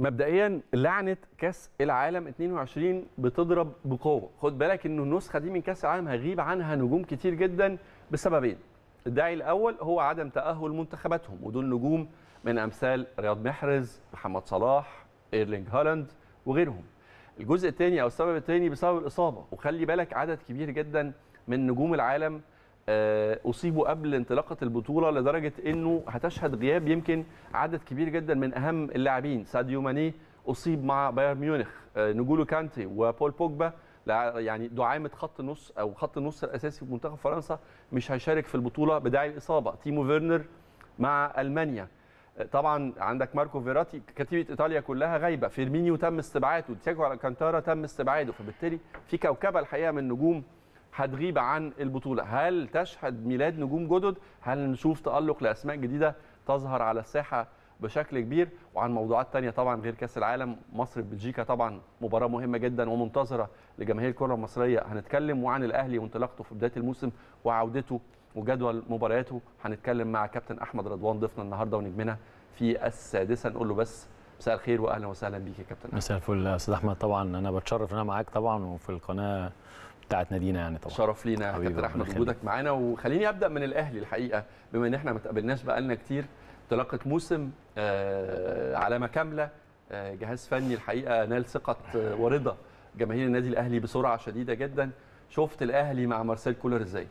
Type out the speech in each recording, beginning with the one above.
مبدئيا لعنه كاس العالم 22 بتضرب بقوه خد بالك ان النسخه دي من كاس العالم هيغيب عنها نجوم كتير جدا بسببين الداعي الاول هو عدم تاهل منتخباتهم ودول نجوم من امثال رياض محرز محمد صلاح ايرلينج هالاند وغيرهم الجزء الثاني او السبب الثاني بسبب الاصابه وخلي بالك عدد كبير جدا من نجوم العالم آه، اصيبوا قبل انطلاقه البطوله لدرجه انه هتشهد غياب يمكن عدد كبير جدا من اهم اللاعبين ساديو ماني اصيب مع بايرن ميونخ آه، نجولو كانتي وبول بوجبا يعني دعامه خط النص او خط النص الاساسي في منتخب فرنسا مش هيشارك في البطوله بداعي الاصابه تيمو فيرنر مع المانيا آه، طبعا عندك ماركو فيراتي كتيبه ايطاليا كلها غايبه فيرمينيو تم استبعاده تياجو كانتارا تم استبعاده فبالتالي في كوكبه الحقيقه من نجوم هتغيب عن البطوله هل تشهد ميلاد نجوم جدد هل نشوف تالق لاسماء جديده تظهر على الساحه بشكل كبير وعن موضوعات تانية طبعا غير كاس العالم مصر بلجيكا طبعا مباراه مهمه جدا ومنتظره لجماهير الكره المصريه هنتكلم وعن الاهلي وانطلاقته في بدايه الموسم وعودته وجدول مبارياته هنتكلم مع كابتن احمد رضوان ضيفنا النهارده ونجمنا في السادسه نقول له بس مساء الخير واهلا وسهلا بيك يا كابتن مساء الفل يا استاذ احمد طبعا انا بتشرف ان انا معاك طبعا وفي القناه بتاعت نادينا يعني طبعا شرف لينا يا كابتن احمد وجودك معانا وخليني ابدا من الاهلي الحقيقه بما ان احنا ما اتقابلناش بقالنا كتير انطلاقه موسم آه، علامه كامله آه، جهاز فني الحقيقه نال ثقه آه، ورضا جماهير النادي الاهلي بسرعه شديده جدا شفت الاهلي مع مارسيل كولر ازاي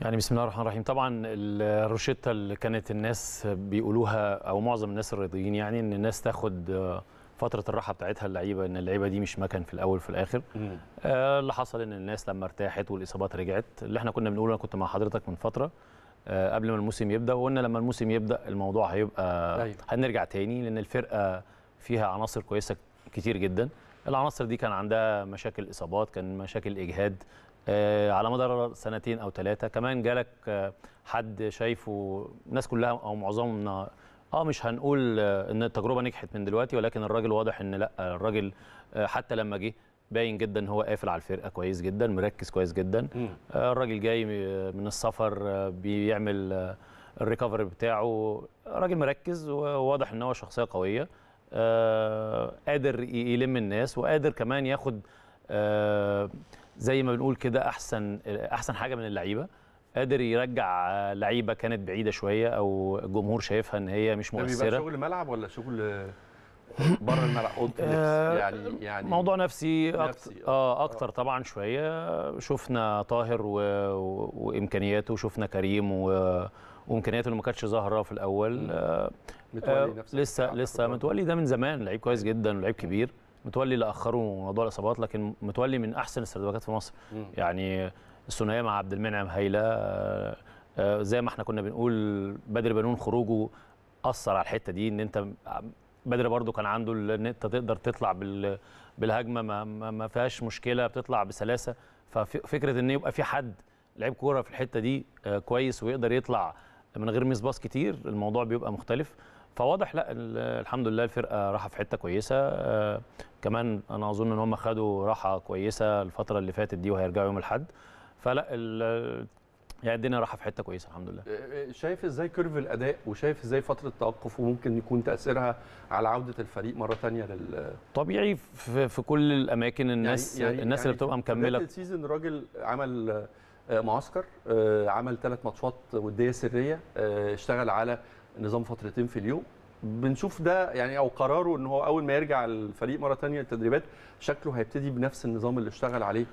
يعني بسم الله الرحمن الرحيم طبعا الروشته اللي كانت الناس بيقولوها او معظم الناس الرياضيين يعني ان الناس تاخد فتره الراحه بتاعتها اللعيبه ان اللعيبه دي مش مكن في الاول وفي الاخر آه اللي حصل ان الناس لما ارتاحت والاصابات رجعت اللي احنا كنا بنقوله انا كنت مع حضرتك من فتره آه قبل ما الموسم يبدا وقلنا لما الموسم يبدا الموضوع هيبقى أيوة. هنرجع تاني لان الفرقه فيها عناصر كويسه كتير جدا العناصر دي كان عندها مشاكل اصابات كان مشاكل اجهاد آه على مدار سنتين او ثلاثه كمان جالك آه حد شايفه الناس كلها او معظمنا اه مش هنقول آه، ان التجربه نجحت من دلوقتي ولكن الراجل واضح ان لا الراجل آه، حتى لما جه باين جدا ان هو قافل على الفرقه كويس جدا مركز كويس جدا آه، الراجل جاي من السفر بيعمل الريكفري بتاعه راجل مركز وواضح ان هو شخصيه قويه قادر يلم الناس وقادر كمان ياخد زي ما بنقول كده احسن احسن حاجه من اللعيبه قادر يرجع لعيبه كانت بعيده شويه او الجمهور شايفها ان هي مش مؤثره ده بيبقى شغل ملعب ولا شغل بره الملعب آه، يعني يعني موضوع نفسي, نفسي أكتر آه،, آه،, اه اكتر طبعا شويه شفنا طاهر و... وامكانياته شفنا كريم و... وامكانياته اللي ما كانتش ظاهره في الاول آه متولي نفسه لسه لسه متولي ده من زمان لعيب كويس جدا ولعيب كبير متولي اللي اخره موضوع الاصابات لكن متولي من احسن السردباكات في مصر مم. يعني الثنائيه مع عبد المنعم هيلا آه، آه، زي ما احنا كنا بنقول بدر بنون خروجه اثر على الحته دي ان انت بدر برضو كان عنده ان انت تقدر تطلع بالهجمه ما, ما فيهاش مشكله بتطلع بسلاسه ففكره ان يبقى في حد لعيب كوره في الحته دي آه، كويس ويقدر يطلع من غير ميس باص كتير الموضوع بيبقى مختلف فواضح لا الحمد لله الفرقه راحه في حته كويسه كمان انا اظن ان هم خدوا راحه كويسه الفتره اللي فاتت دي وهيرجعوا يوم الاحد فلا يعني الدنيا رايحه في حته كويسه الحمد لله آه، آه، شايف ازاي كيرف الاداء وشايف ازاي فتره التوقف وممكن يكون تاثيرها على عوده الفريق مره ثانيه لل طبيعي في, في كل الاماكن الناس يعني, يعني, يعني الناس يعني اللي بتبقى مكمله السيزون الراجل عمل آه، معسكر عمل ثلاث ماتشات وديه سريه اشتغل على نظام فترتين في اليوم بنشوف ده يعني او قراره ان هو اول ما يرجع الفريق مره ثانيه للتدريبات شكله هيبتدي بنفس النظام اللي اشتغل عليه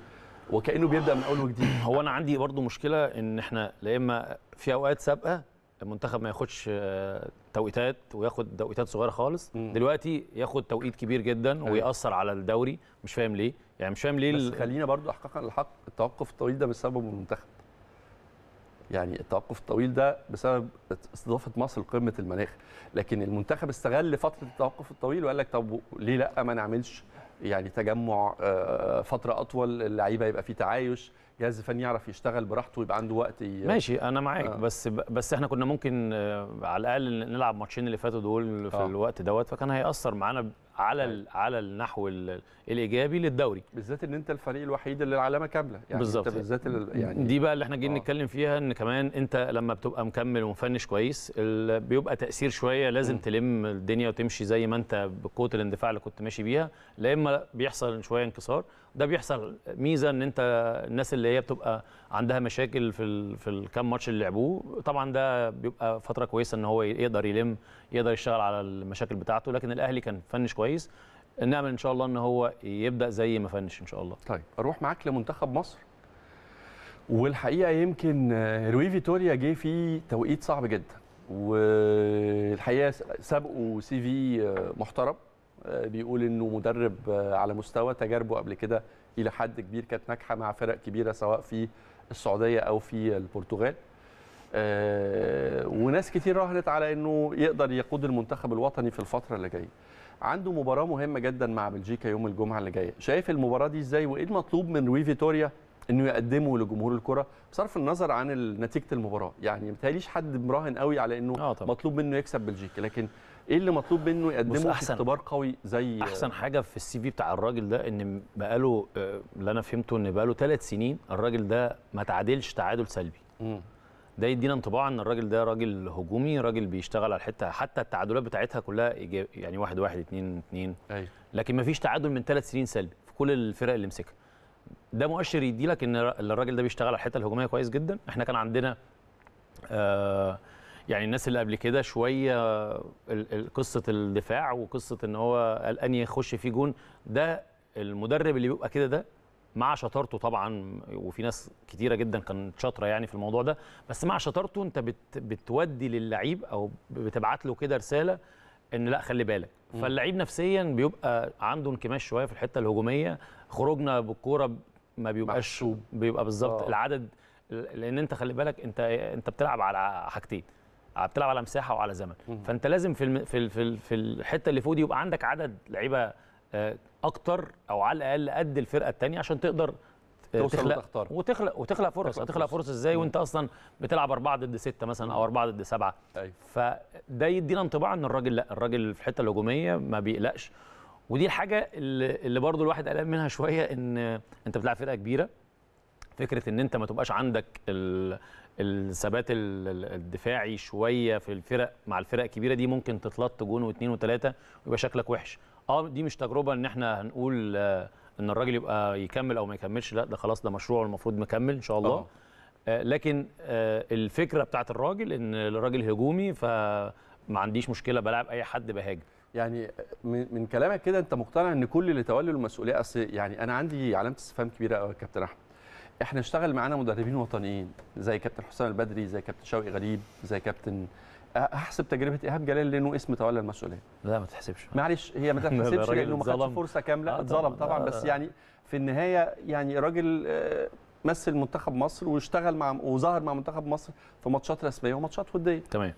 وكانه بيبدا من اول وجديد هو انا عندي برضو مشكله ان احنا لا اما في اوقات سابقه المنتخب ما ياخدش آه، توقيتات وياخد توقيتات صغيره خالص مم. دلوقتي ياخد توقيت كبير جدا أيوه. ويأثر على الدوري مش فاهم ليه يعني مش فاهم ليه بس خلينا برضو احقاقا للحق التوقف الطويل ده بسبب المنتخب يعني التوقف الطويل ده بسبب استضافه مصر لقمه المناخ لكن المنتخب استغل فتره التوقف الطويل وقال لك طب ليه لا ما نعملش يعني تجمع آه، فتره اطول اللعيبه يبقى في تعايش جهاز فني يعرف يشتغل براحته ويبقى عنده وقت ي... ماشي انا معاك آه. بس بس احنا كنا ممكن آه، على الاقل نلعب ماتشين اللي فاتوا دول في آه. الوقت دوت فكان هياثر معانا على أيوة. على النحو الايجابي للدوري بالذات ان انت الفريق الوحيد اللي العلامه كامله يعني انت بالذات يعني دي بقى اللي احنا جايين آه. نتكلم فيها ان كمان انت لما بتبقى مكمل ومفنش كويس بيبقى تاثير شويه لازم م. تلم الدنيا وتمشي زي ما انت بقوه الاندفاع اللي كنت ماشي بيها لا اما بيحصل شويه انكسار ده بيحصل ميزه ان انت الناس اللي هي بتبقى عندها مشاكل في ال... في الكام ماتش اللي لعبوه طبعا ده بيبقى فتره كويسه ان هو يقدر يلم يقدر يشتغل على المشاكل بتاعته لكن الاهلي كان فنش كويس نعمل ان شاء الله ان هو يبدا زي ما فنش ان شاء الله طيب اروح معاك لمنتخب مصر والحقيقه يمكن روي فيتوريا جه في توقيت صعب جدا والحقيقه سابقه سي في محترم آه، بيقول انه مدرب آه، على مستوى تجاربه قبل كده الى حد كبير كانت ناجحه مع فرق كبيره سواء في السعوديه او في البرتغال آه، وناس كتير راهنت على انه يقدر يقود المنتخب الوطني في الفتره اللي جايه عنده مباراه مهمه جدا مع بلجيكا يوم الجمعه اللي جايه شايف المباراه دي ازاي وايه المطلوب من روي فيتوريا انه يقدمه لجمهور الكره بصرف النظر عن نتيجه المباراه يعني متهيأليش حد مراهن قوي على انه آه طبعا. مطلوب منه يكسب بلجيكا لكن ايه اللي مطلوب منه يقدمه أحسن في اختبار قوي زي احسن حاجه في السي في بتاع الراجل ده ان بقاله آه، اللي انا فهمته ان بقاله ثلاث سنين الراجل ده ما تعادلش تعادل سلبي م. ده يدينا انطباع ان الراجل ده راجل هجومي راجل بيشتغل على الحته حتى التعادلات بتاعتها كلها يعني واحد واحد اثنين اثنين أيوه. لكن ما فيش تعادل من ثلاث سنين سلبي في كل الفرق اللي مسكها ده مؤشر يديلك ان الراجل ده بيشتغل على الحته الهجوميه كويس جدا احنا كان عندنا آه يعني الناس اللي قبل كده شويه قصه الدفاع وقصه ان هو قلقان يخش فيه جون ده المدرب اللي بيبقى كده ده مع شطارته طبعا وفي ناس كتيره جدا كانت شاطره يعني في الموضوع ده بس مع شطارته انت بت بتودي للعيب او بتبعت له كده رساله ان لا خلي بالك فاللعيب نفسيا بيبقى عنده انكماش شويه في الحته الهجوميه خروجنا بالكوره ما بيبقاش بيبقى بالظبط آه. العدد لان انت خلي بالك انت انت بتلعب على حاجتين بتلعب على مساحه وعلى زمن فانت لازم في الم... في ال... في, الحته اللي فوق دي يبقى عندك عدد لعيبه آه، اكتر او على الاقل قد الفرقه الثانيه عشان تقدر آه، تخلق وتختار. وتخلق وتخلق فرص هتخلق فرص ازاي وانت اصلا بتلعب 4 ضد 6 مثلا او 4 ضد 7 أيوة. فده يدينا انطباع ان الراجل لا الراجل في الحته الهجوميه ما بيقلقش ودي الحاجه اللي, اللي برضو الواحد قلق منها شويه ان انت بتلعب فرقه كبيره فكره ان انت ما تبقاش عندك الثبات الدفاعي شويه في الفرق مع الفرق الكبيره دي ممكن تتلط جون واثنين وثلاثه ويبقى شكلك وحش اه دي مش تجربه ان احنا هنقول آه، ان الراجل يبقى يكمل او ما يكملش لا ده خلاص ده مشروع المفروض مكمل ان شاء الله أوه. آه، لكن آه، الفكره بتاعت الراجل ان الراجل هجومي فما عنديش مشكله بلعب اي حد بهاجم يعني من كلامك كده انت مقتنع ان كل اللي تولوا المسؤوليه اصل يعني انا عندي علامه استفهام كبيره قوي يا كابتن احمد احنا اشتغل معانا مدربين وطنيين زي كابتن حسام البدري زي كابتن شوقي غريب زي كابتن احسب تجربه ايهاب جلال لانه اسم تولى المسؤوليه لا ما تحسبش معلش هي ما تحسبش لانه ما خدش فرصه كامله آه، اتظلم طبعا بس يعني في النهايه يعني راجل آه، مثل منتخب مصر واشتغل مع وظهر مع منتخب مصر في ماتشات رسميه وماتشات وديه تمام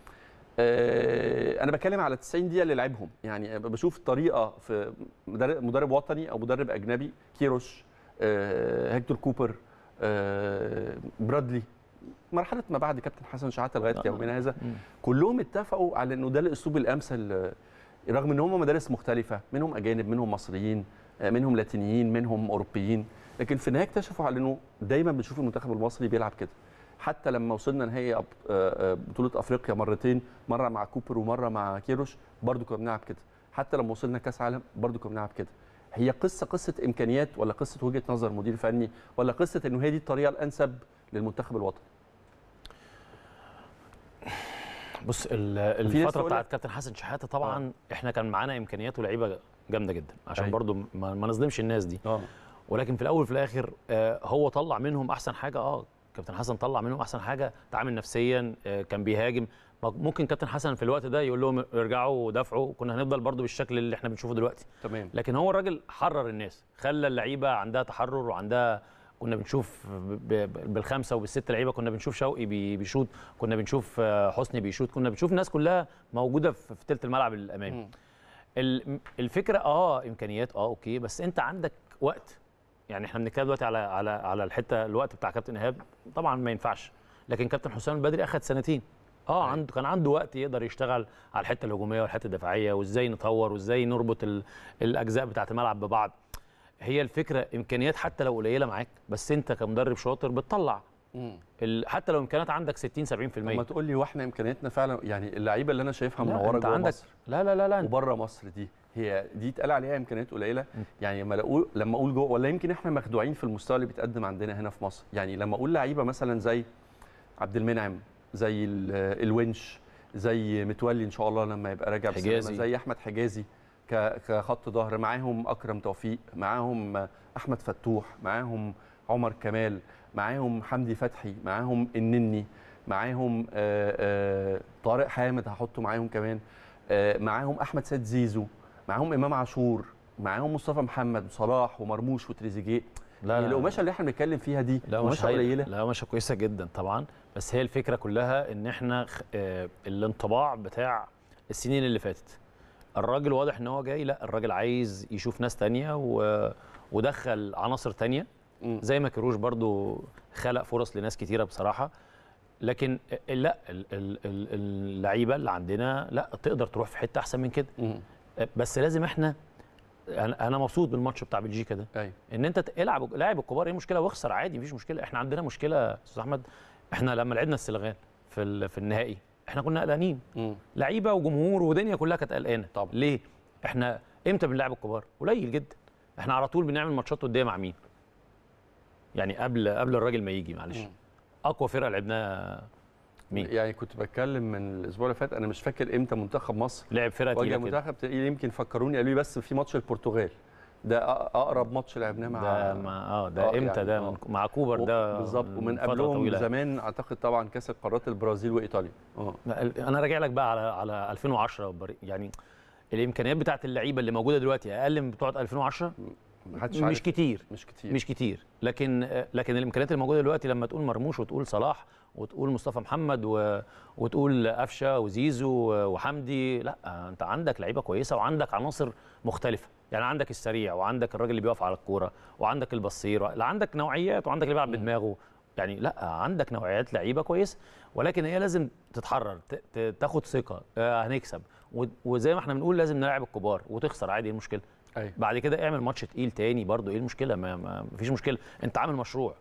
آه، انا بتكلم على 90 دقيقه اللي لعبهم يعني بشوف طريقه في مدرب وطني او مدرب اجنبي كيروش هيكتور كوبر آه، برادلي مرحله ما بعد كابتن حسن شحاته لغايه آه. يومنا هذا كلهم اتفقوا على انه ده الاسلوب الامثل رغم ان هم مدارس مختلفه منهم اجانب منهم مصريين آه، منهم لاتينيين منهم اوروبيين لكن في النهايه اكتشفوا على انه دايما بنشوف المنتخب المصري بيلعب كده حتى لما وصلنا نهائي بطوله افريقيا مرتين مره مع كوبر ومره مع كيروش برضو كنا بنلعب كده حتى لما وصلنا كاس عالم برضو كنا بنلعب كده هي قصه قصه امكانيات ولا قصه وجهه نظر مدير فني ولا قصه انه هي دي الطريقه الانسب للمنتخب الوطني بص الفتره بتاعت كابتن حسن شحاته طبعا آه. احنا كان معانا امكانيات ولاعيبه جامده جدا عشان أي. برضو ما, ما نظلمش الناس دي آه. ولكن في الاول وفي الاخر آه هو طلع منهم احسن حاجه اه كابتن حسن طلع منهم احسن حاجه تعامل نفسيا آه كان بيهاجم ممكن كابتن حسن في الوقت ده يقول لهم ارجعوا ودافعوا كنا هنفضل برضو بالشكل اللي احنا بنشوفه دلوقتي تمام لكن هو الراجل حرر الناس خلى اللعيبه عندها تحرر وعندها كنا بنشوف بالخمسه وبالست لعيبه كنا بنشوف شوقي بيشوط كنا بنشوف حسني بيشوط كنا بنشوف الناس كلها موجوده في ثلث الملعب الامامي الفكره اه امكانيات اه اوكي بس انت عندك وقت يعني احنا بنتكلم دلوقتي على على على الحته الوقت بتاع كابتن ايهاب طبعا ما ينفعش لكن كابتن حسام البدري اخذ سنتين اه طيب. عنده كان عنده وقت يقدر يشتغل على الحته الهجوميه والحته الدفاعيه وازاي نطور وازاي نربط الاجزاء بتاعه الملعب ببعض هي الفكره امكانيات حتى لو قليله معاك بس انت كمدرب شاطر بتطلع ال... حتى لو امكانيات عندك 60 70% ما تقول لي واحنا امكانياتنا فعلا يعني اللعيبه اللي انا شايفها منوره جوه عندك... مصر لا لا لا لا وبره مصر دي هي دي اتقال عليها امكانيات قليله يعني لما اقول لما اقول جوه ولا يمكن احنا مخدوعين في المستوى اللي بيتقدم عندنا هنا في مصر يعني لما اقول لعيبه مثلا زي عبد المنعم زي الونش زي متولي ان شاء الله لما يبقى راجع حجازي زي احمد حجازي كخط ظهر معاهم اكرم توفيق معاهم احمد فتوح معاهم عمر كمال معاهم حمدي فتحي معاهم النني معاهم آه، آه، طارق حامد هحطه معاهم كمان آه، معاهم احمد سيد زيزو معاهم امام عاشور معاهم مصطفى محمد وصلاح ومرموش وتريزيجيه لا لا يعني القماشه اللي احنا بنتكلم فيها دي قماشه قليله لا قماشه كويسه جدا طبعا بس هي الفكره كلها ان احنا آه، الانطباع بتاع السنين اللي فاتت الراجل واضح ان هو جاي لا الراجل عايز يشوف ناس تانية و... ودخل عناصر تانية زي ما كيروش برضو خلق فرص لناس كتيرة بصراحة لكن آه، آه، لا اللعيبة اللي عندنا لا تقدر تروح في حتة أحسن من كده بس لازم احنا انا انا مبسوط بالماتش بتاع بلجيكا ده أي. أيوة. ان انت العب لاعب الكبار ايه المشكله واخسر عادي مفيش مشكله احنا عندنا مشكله استاذ احمد احنا لما لعبنا السلغال في في النهائي احنا كنا قلقانين لعيبه وجمهور ودنيا كلها كانت قلقانه طبعا ليه احنا امتى بنلعب الكبار قليل جدا احنا على طول بنعمل ماتشات قدام مع مين يعني قبل قبل الراجل ما يجي معلش اقوى فرقه لعبناها مين؟ يعني كنت بتكلم من الاسبوع اللي فات انا مش فاكر امتى منتخب مصر لعب فرقه تقيله منتخب تقيل يمكن فكروني قالوا لي بس في ماتش البرتغال ده اقرب ماتش لعبناه مع ده اه ده آه امتى يعني ده آه. مع كوبر ده بالظبط ومن قبلهم زمان اعتقد طبعا كاس القارات البرازيل وايطاليا اه انا راجع لك بقى على على 2010 يعني الامكانيات بتاعت اللعيبه اللي موجوده دلوقتي اقل من بتوعه 2010 محدش مش كتير مش كتير مش كتير لكن لكن الامكانيات اللي موجوده دلوقتي لما تقول مرموش وتقول صلاح وتقول مصطفى محمد و... وتقول قفشه وزيزو وحمدي لا انت عندك لعيبه كويسه وعندك عناصر مختلفه يعني عندك السريع وعندك الراجل اللي بيقف على الكوره وعندك البصير لا عندك نوعيات وعندك اللي بيلعب بدماغه يعني لا عندك نوعيات لعيبه كويسه ولكن هي لازم تتحرر تاخد ثقه آه، هنكسب هنكسب وزي ما احنا بنقول لازم نلعب الكبار وتخسر عادي ايه المشكله أيوة. بعد كده اعمل ماتش تقيل تاني برضو ايه المشكله ما, ما فيش مشكله انت عامل مشروع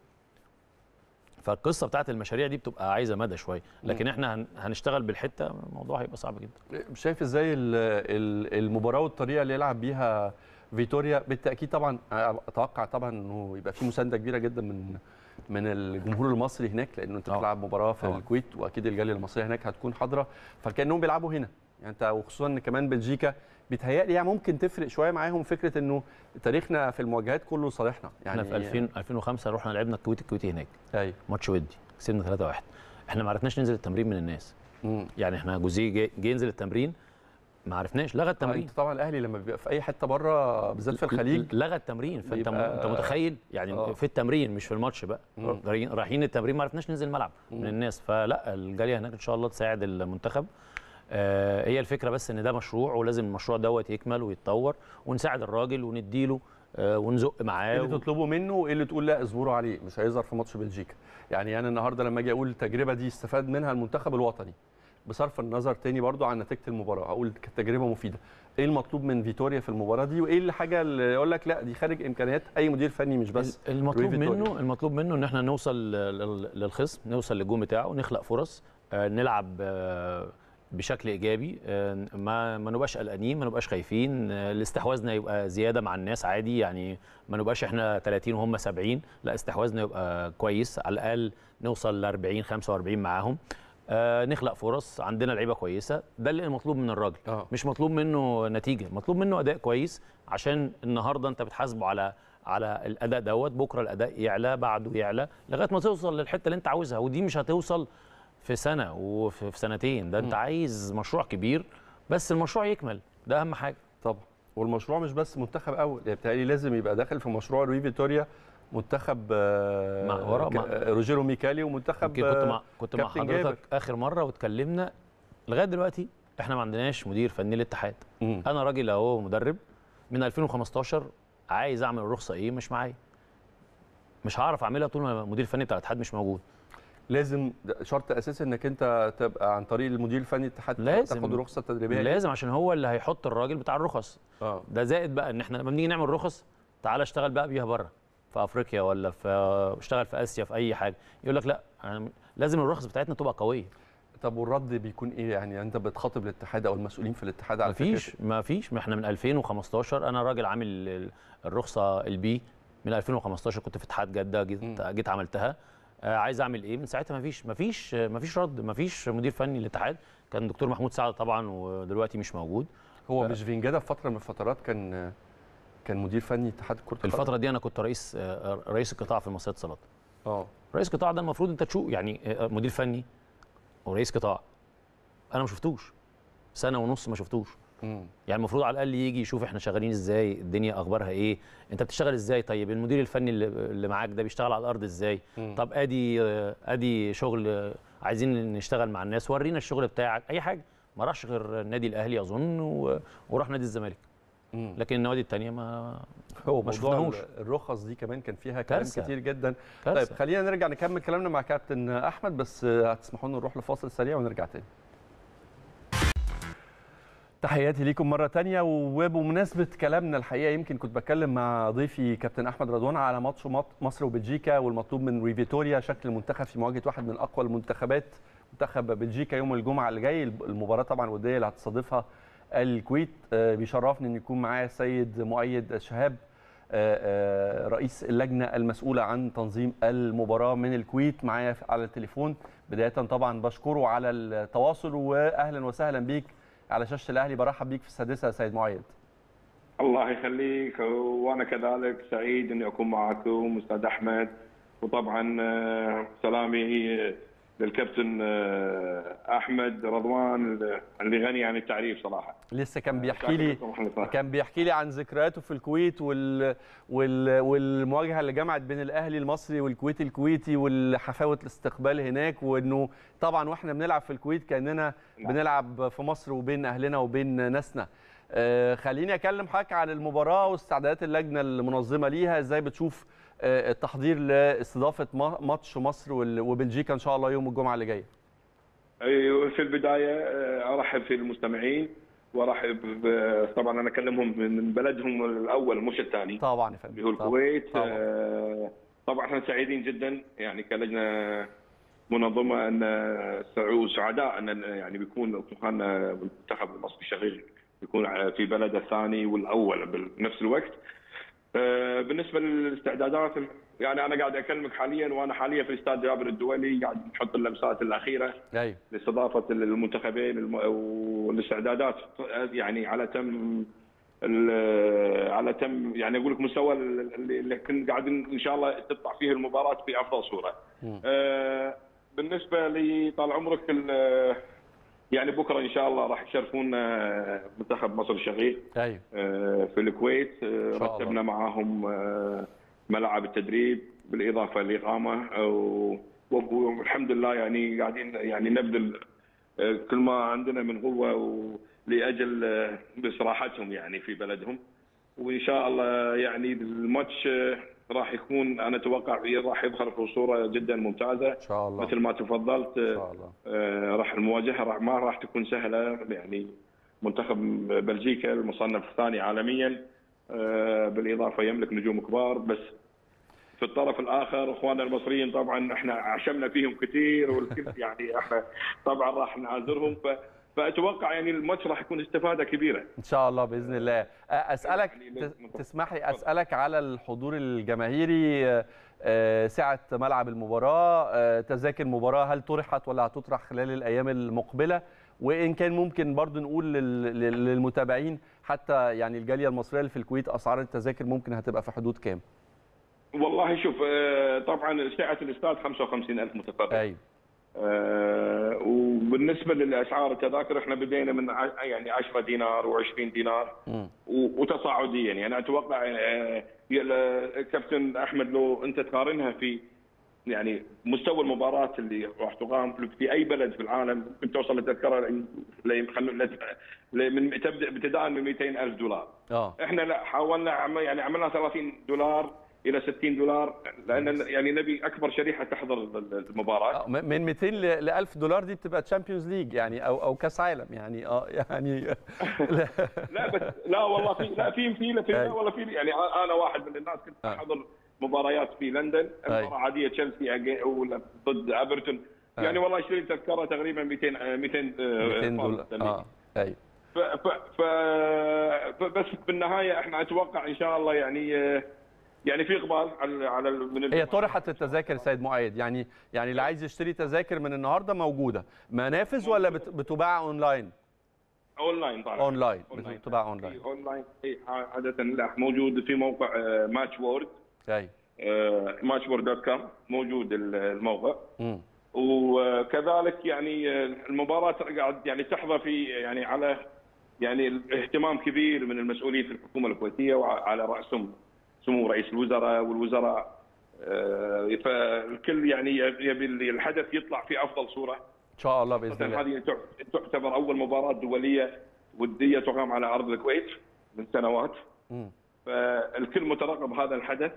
فالقصه بتاعت المشاريع دي بتبقى عايزه مدى شويه لكن احنا هنشتغل بالحته الموضوع هيبقى صعب جدا شايف ازاي المباراه والطريقه اللي يلعب بيها فيتوريا بالتاكيد طبعا اتوقع طبعا انه يبقى في مسانده كبيره جدا من من الجمهور المصري هناك لانه انت آه. بتلعب مباراه في آه. الكويت واكيد الجاليه المصريه هناك هتكون حاضره فكانهم بيلعبوا هنا يعني انت وخصوصا ان كمان بلجيكا بيتهيألي يعني ممكن تفرق شويه معاهم فكره انه تاريخنا في المواجهات كله صالحنا يعني احنا في 2000 2005 رحنا لعبنا الكويت الكويتي هناك ايوه ماتش ودي كسبنا 3-1 احنا ما عرفناش ننزل التمرين من الناس مم. يعني احنا جوزيه جه ينزل التمرين ما عرفناش لغى آه، التمرين انت طبعا الاهلي لما بيبقى في اي حته بره بالذات في الخليج لغى التمرين فانت انت متخيل يعني أوه. في التمرين مش في الماتش بقى مم. رايحين التمرين ما عرفناش ننزل الملعب مم. من الناس فلا الجاليه هناك ان شاء الله تساعد المنتخب آه، هي الفكره بس ان ده مشروع ولازم المشروع دوت يكمل ويتطور ونساعد الراجل ونديله آه، ونزق معاه ايه اللي تطلبه منه وايه اللي تقول لا اصبروا عليه مش هيظهر في ماتش بلجيكا يعني انا النهارده لما اجي اقول التجربه دي استفاد منها المنتخب الوطني بصرف النظر تاني برضو عن نتيجه المباراه اقول تجربه مفيده ايه المطلوب من فيتوريا في المباراه دي وايه الحاجه اللي يقول لك لا دي خارج امكانيات اي مدير فني مش بس المطلوب منه المطلوب منه ان احنا نوصل للخصم نوصل للجون بتاعه نخلق فرص آه، نلعب بشكل ايجابي آه، ما ما نبقاش قلقانين ما نبقاش خايفين آه، الاستحواذنا يبقى زياده مع الناس عادي يعني ما نبقاش احنا 30 وهم 70 لا استحواذنا يبقى كويس على الاقل نوصل ل 40 45 معاهم آه، نخلق فرص عندنا لعيبه كويسه ده اللي مطلوب من الراجل آه. مش مطلوب منه نتيجه مطلوب منه اداء كويس عشان النهارده انت بتحاسبه على على الاداء دوت بكره الاداء يعلى بعده يعلى لغايه ما توصل للحته اللي انت عاوزها ودي مش هتوصل في سنه وفي سنتين ده انت م. عايز مشروع كبير بس المشروع يكمل ده اهم حاجه طبعا والمشروع مش بس منتخب اول يعني بتهيألي لازم يبقى داخل في مشروع روي فيتوريا منتخب آه، مع ورا مع آه، روجيرو ميكالي ومنتخب كنت مع كنت مع حضرتك جابر. اخر مره واتكلمنا لغايه دلوقتي احنا ما عندناش مدير فني للاتحاد انا راجل اهو مدرب من 2015 عايز اعمل الرخصه ايه مش معايا مش هعرف اعملها طول ما المدير الفني بتاع الاتحاد مش موجود لازم شرط اساسي انك انت تبقى عن طريق المدير الفني الاتحاد تاخد الرخصه التدريبيه لازم عشان هو اللي هيحط الراجل بتاع الرخص آه. ده زائد بقى ان احنا لما بنيجي نعمل رخص تعالى اشتغل بقى بيها بره في افريقيا ولا في آه، اشتغل في اسيا في اي حاجه يقول لك لا انا لازم الرخص بتاعتنا تبقى قويه طب والرد بيكون ايه يعني انت بتخاطب الاتحاد او المسؤولين في الاتحاد على مفيش فكرة؟ مفيش ما احنا من 2015 انا راجل عامل الرخصه البي من 2015 كنت في اتحاد جده جيت عملتها آه، عايز اعمل ايه من ساعتها مفيش مفيش مفيش رد مفيش مدير فني للاتحاد كان دكتور محمود سعد طبعا ودلوقتي مش موجود هو ف... مش فينجادا في فتره من الفترات كان كان مدير فني اتحاد كره القدم الفتره دي انا كنت رئيس آه، آه، رئيس القطاع في مصريه اتصالات اه رئيس قطاع ده المفروض انت تشوف يعني مدير فني ورئيس قطاع انا ما شفتوش سنه ونص ما شفتوش يعني المفروض على الاقل يجي يشوف احنا شغالين ازاي الدنيا اخبارها ايه انت بتشتغل ازاي طيب المدير الفني اللي معاك ده بيشتغل على الارض ازاي مم. طب ادي ادي شغل عايزين نشتغل مع الناس ورينا الشغل بتاعك اي حاجه ما راحش غير النادي الاهلي اظن وراح نادي الزمالك لكن النوادي الثانيه ما هو ما شفناهوش الرخص دي كمان كان فيها كلام كارثة. كتير جدا كارثة. طيب خلينا نرجع نكمل كلامنا مع كابتن احمد بس هتسمحوا لنا نروح لفاصل سريع ونرجع تاني تحياتي ليكم مرة تانية وبمناسبة كلامنا الحقيقة يمكن كنت بتكلم مع ضيفي كابتن أحمد رضوان على ماتش مصر وبلجيكا والمطلوب من ريفيتوريا شكل المنتخب في مواجهة واحد من أقوى المنتخبات منتخب بلجيكا يوم الجمعة اللي جاي المباراة طبعا الودية اللي هتستضيفها الكويت آه، بيشرفني أن يكون معايا السيد مؤيد الشهاب آه، آه، رئيس اللجنة المسؤولة عن تنظيم المباراة من الكويت معايا على التليفون بداية طبعا بشكره على التواصل وأهلا وسهلا بيك على شاشه الاهلي برحب بيك في السادسه يا سيد معيد الله يخليك وانا كذلك سعيد اني اكون معكم استاذ احمد وطبعا آه، سلامي للكابتن آه، احمد رضوان اللي غني عن التعريف صراحه لسه كان آه، بيحكي لي كان بيحكي لي عن ذكرياته في الكويت وال... وال... والمواجهه اللي جمعت بين الاهلي المصري والكويت الكويتي والحفاوه الاستقبال هناك وانه طبعا واحنا بنلعب في الكويت كاننا نعم. بنلعب في مصر وبين اهلنا وبين ناسنا آه، خليني اكلم حضرتك عن المباراه واستعدادات اللجنه المنظمه ليها ازاي بتشوف التحضير آه، آه، لاستضافه ماتش مصر وبلجيكا ان شاء الله يوم الجمعه اللي جايه أيوة، في البدايه آه، ارحب في المستمعين وارحب طبعا انا اكلمهم من بلدهم الاول مش الثاني طبعا يا فندم اللي هو الكويت طبعا. احنا سعيدين جدا يعني كلجنه منظمه ان سعداء ان يعني بيكون المنتخب المصري الشقيق يكون في بلده الثاني والاول بنفس الوقت آه، بالنسبه للاستعدادات يعني انا قاعد اكلمك حاليا وانا حاليا في استاد جابر الدولي قاعد نحط اللمسات الاخيره ايوه لاستضافه المنتخبين والاستعدادات يعني على تم على تم يعني اقول لك مستوى اللي كنت قاعد ان شاء الله تطلع فيه المباراه بافضل صوره. آه، بالنسبه لي طال عمرك يعني بكره ان شاء الله راح يشرفونا آه، منتخب مصر الشقيق ايوه آه، في الكويت آه، رتبنا معاهم ملاعب التدريب بالاضافه لاقامه والحمد لله يعني قاعدين يعني نبذل كل ما عندنا من قوه لاجل استراحتهم يعني في بلدهم وان شاء الله يعني الماتش راح يكون انا اتوقع راح يظهر في صوره جدا ممتازه ان شاء الله مثل ما تفضلت ان شاء الله آه، راح المواجهه راح ما راح تكون سهله يعني منتخب بلجيكا المصنف الثاني عالميا آه، بالاضافه يملك نجوم كبار بس في الطرف الاخر اخواننا المصريين طبعا احنا عشمنا فيهم كثير والكل يعني احنا طبعا راح نعازرهم ف فاتوقع يعني الماتش راح يكون استفاده كبيره ان شاء الله باذن الله اسالك يعني تسمح لي اسالك على الحضور الجماهيري سعه ملعب المباراه تذاكر المباراه هل طرحت ولا هتطرح خلال الايام المقبله وان كان ممكن برضو نقول للمتابعين حتى يعني الجاليه المصريه اللي في الكويت اسعار التذاكر ممكن هتبقى في حدود كام والله شوف طبعا سعه الاستاد 55000 متفرج ايوه آه، وبالنسبه للاسعار التذاكر احنا بدينا من يعني 10 دينار و20 دينار وتصاعديا يعني اتوقع آه، كابتن احمد لو انت تقارنها في يعني مستوى المباراه اللي راح تقام في اي بلد في العالم ممكن توصل التذكرة من تبدا ابتداء من 200 الف دولار. أوه. احنا لا حاولنا يعني عملنا 30 دولار الى 60 دولار لان يعني نبي اكبر شريحه تحضر المباراه آه، من 200 ل 1000 دولار دي بتبقى تشامبيونز ليج يعني او او كاس عالم يعني اه يعني لا, لا بس لا والله في لا في في لا والله في يعني انا واحد من الناس كنت آه. احضر مباريات في لندن مباراه عاديه تشيلسي ولا ضد ايفرتون يعني والله اشتريت تذكره تقريبا 200 200 200 دولار اه ايوه ف ف بس بالنهايه احنا اتوقع ان شاء الله يعني آه، يعني في اقبال على على من هي طرحت التذاكر سيد مؤيد يعني يعني اللي عايز يشتري تذاكر من النهارده موجوده منافذ ولا بتباع اونلاين؟ اونلاين طبعا اونلاين بتباع اونلاين إيه، اونلاين إيه، عاده لا موجود في موقع ماتش آه، وورد اي ماتش وورد دوت كوم موجود الموقع وكذلك يعني آه، المباراه قاعد يعني تحظى في يعني على يعني اهتمام كبير من المسؤولين في الحكومه الكويتيه وعلى راسهم سمو رئيس الوزراء والوزراء آه، فالكل يعني يبي الحدث يطلع في افضل صوره ان شاء الله باذن الله هذه تعتبر اول مباراه دوليه وديه تقام على ارض الكويت من سنوات فالكل مترقب هذا الحدث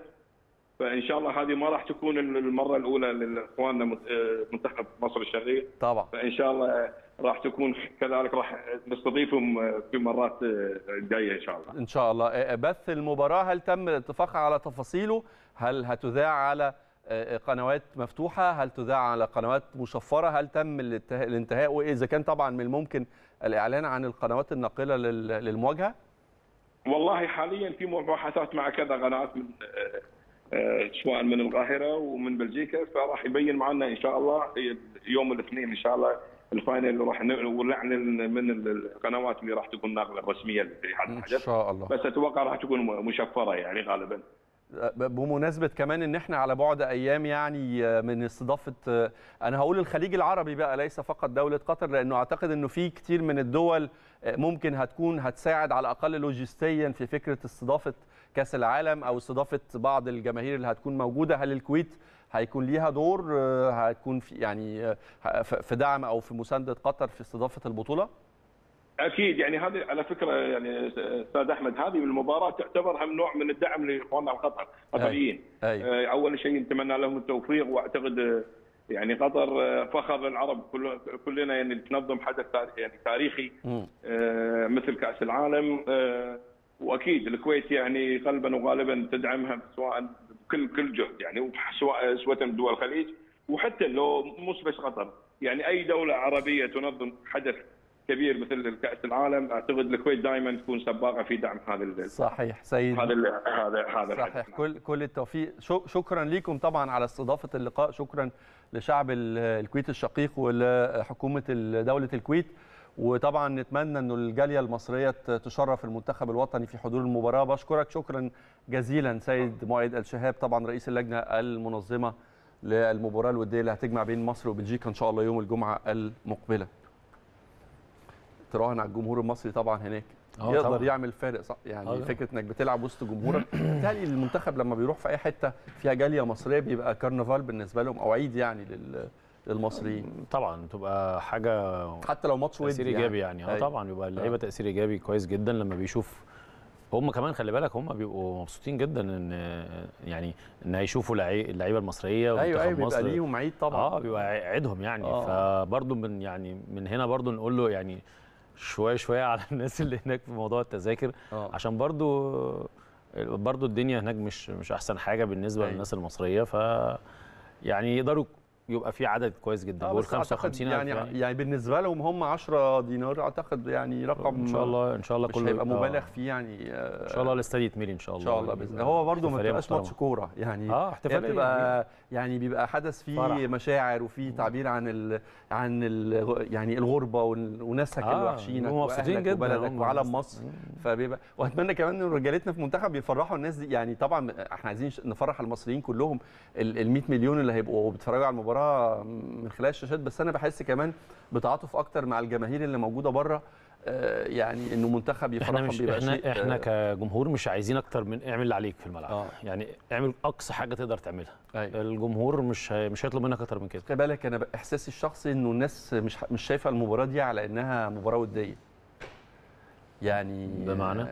فان شاء الله هذه ما راح تكون المره الاولى لاخواننا آه، منتخب مصر الشرقيه طبعا فان شاء الله راح تكون كذلك راح نستضيفهم في مرات جايه ان شاء الله. ان شاء الله، إيه، بث المباراه هل تم الاتفاق على تفاصيله؟ هل هتذاع على إيه، إيه، قنوات مفتوحه؟ هل تذاع على قنوات مشفره؟ هل تم الانتهاء واذا كان طبعا من الممكن الاعلان عن القنوات الناقله للمواجهه؟ والله حاليا في مباحثات مع كذا قناه من سواء من القاهره ومن بلجيكا فراح يبين معنا ان شاء الله يوم الاثنين ان شاء الله الفاينل اللي راح ونعلن من القنوات اللي راح تكون ناقله الرسميه لاتحاد الحدث ان شاء الله بس اتوقع راح تكون مشفره يعني غالبا أه، بمناسبه كمان ان احنا على بعد ايام يعني آه، من استضافه آه، انا هقول الخليج العربي بقى ليس فقط دوله قطر لانه اعتقد انه في كتير من الدول ممكن هتكون هتساعد على الاقل لوجستيا في فكره استضافه كاس العالم او استضافه بعض الجماهير اللي هتكون موجوده هل الكويت هيكون ليها دور هتكون آه، في يعني آه، في دعم او في مسانده قطر في استضافه البطوله؟ اكيد يعني هذه على فكره يعني استاذ احمد هذه المباراه تعتبر هم نوع من الدعم لاخواننا القطر قطريين آه، اول شيء نتمنى لهم التوفيق واعتقد يعني قطر فخر العرب كلنا يعني تنظم حدث يعني تاريخي م. مثل كاس العالم واكيد الكويت يعني قلبا وغالبا تدعمها سواء كل كل جهد يعني سواء سواء دول الخليج وحتى لو مش بس قطر يعني اي دوله عربيه تنظم حدث كبير مثل كاس العالم اعتقد الكويت دائما تكون سباقه في دعم هذا صحيح سيد هذا هذا هذا صحيح كل كل التوفيق شكرا لكم طبعا على استضافه اللقاء شكرا لشعب الكويت الشقيق ولحكومه دوله الكويت وطبعا نتمنى انه الجاليه المصريه تشرف المنتخب الوطني في حضور المباراه بشكرك شكرا جزيلا سيد مؤيد الشهاب طبعا رئيس اللجنه المنظمه للمباراه الوديه اللي هتجمع بين مصر وبلجيكا ان شاء الله يوم الجمعه المقبله تراهن على الجمهور المصري طبعا هناك آه، يقدر طبعا. يعمل فارق صح يعني أوه. فكره انك بتلعب وسط جمهورك بالتالي المنتخب لما بيروح في اي حته فيها جاليه مصريه بيبقى كرنفال بالنسبه لهم او عيد يعني لل المصريين طبعا تبقى حاجه حتى لو ماتش ودي تاثير يعني. ايجابي يعني, يعني. اه أيوه. طبعا بيبقى اللعيبه آه. تاثير ايجابي كويس جدا لما بيشوف هم كمان خلي بالك هم بيبقوا مبسوطين جدا ان يعني ان هيشوفوا اللعيبه المصريه أيوه، أيوه، ومنتخب أيوة مصر بيبقى ليهم عيد طبعا اه بيبقى عيدهم يعني آه. فبرضه من يعني من هنا برضه نقول له يعني شويه شويه على الناس اللي هناك في موضوع التذاكر آه. عشان برضه برضه الدنيا هناك مش مش احسن حاجه بالنسبه أيوة. للناس المصريه ف يعني يقدروا يبقى في عدد كويس جدا آه، بقول 55 يعني يعني بالنسبه لهم هم 10 دينار اعتقد يعني رقم ان شاء الله ان شاء الله كله هيبقى مبالغ فيه يعني آه ان شاء الله الاستاد يتملي ان شاء الله ان شاء الله باذن الله هو برده ما تبقاش ماتش كوره يعني اه احتفاليه يعني يعني بيبقى حدث فيه فرح. مشاعر وفيه تعبير عن الـ عن الـ يعني الغربه وناسك آه الوحشينك مبسوطين جدا وبلدك وعلم مصر فبيبقى واتمنى كمان ان رجالتنا في منتخب يفرحوا الناس دي يعني طبعا احنا عايزين نفرح المصريين كلهم ال 100 مليون اللي هيبقوا بيتفرجوا على المباراه المباراه من خلال الشاشات بس انا بحس كمان بتعاطف اكتر مع الجماهير اللي موجوده بره آه، يعني انه منتخب يفرحهم احنا مش احنا احنا آه، كجمهور مش عايزين اكتر من اعمل اللي عليك في الملعب آه. يعني اعمل اقصى حاجه تقدر تعملها أيوة. الجمهور مش مش هيطلب منك اكتر من كده خلي بالك انا احساسي الشخصي انه الناس مش مش شايفه المباراه دي على انها مباراه وديه يعني بمعنى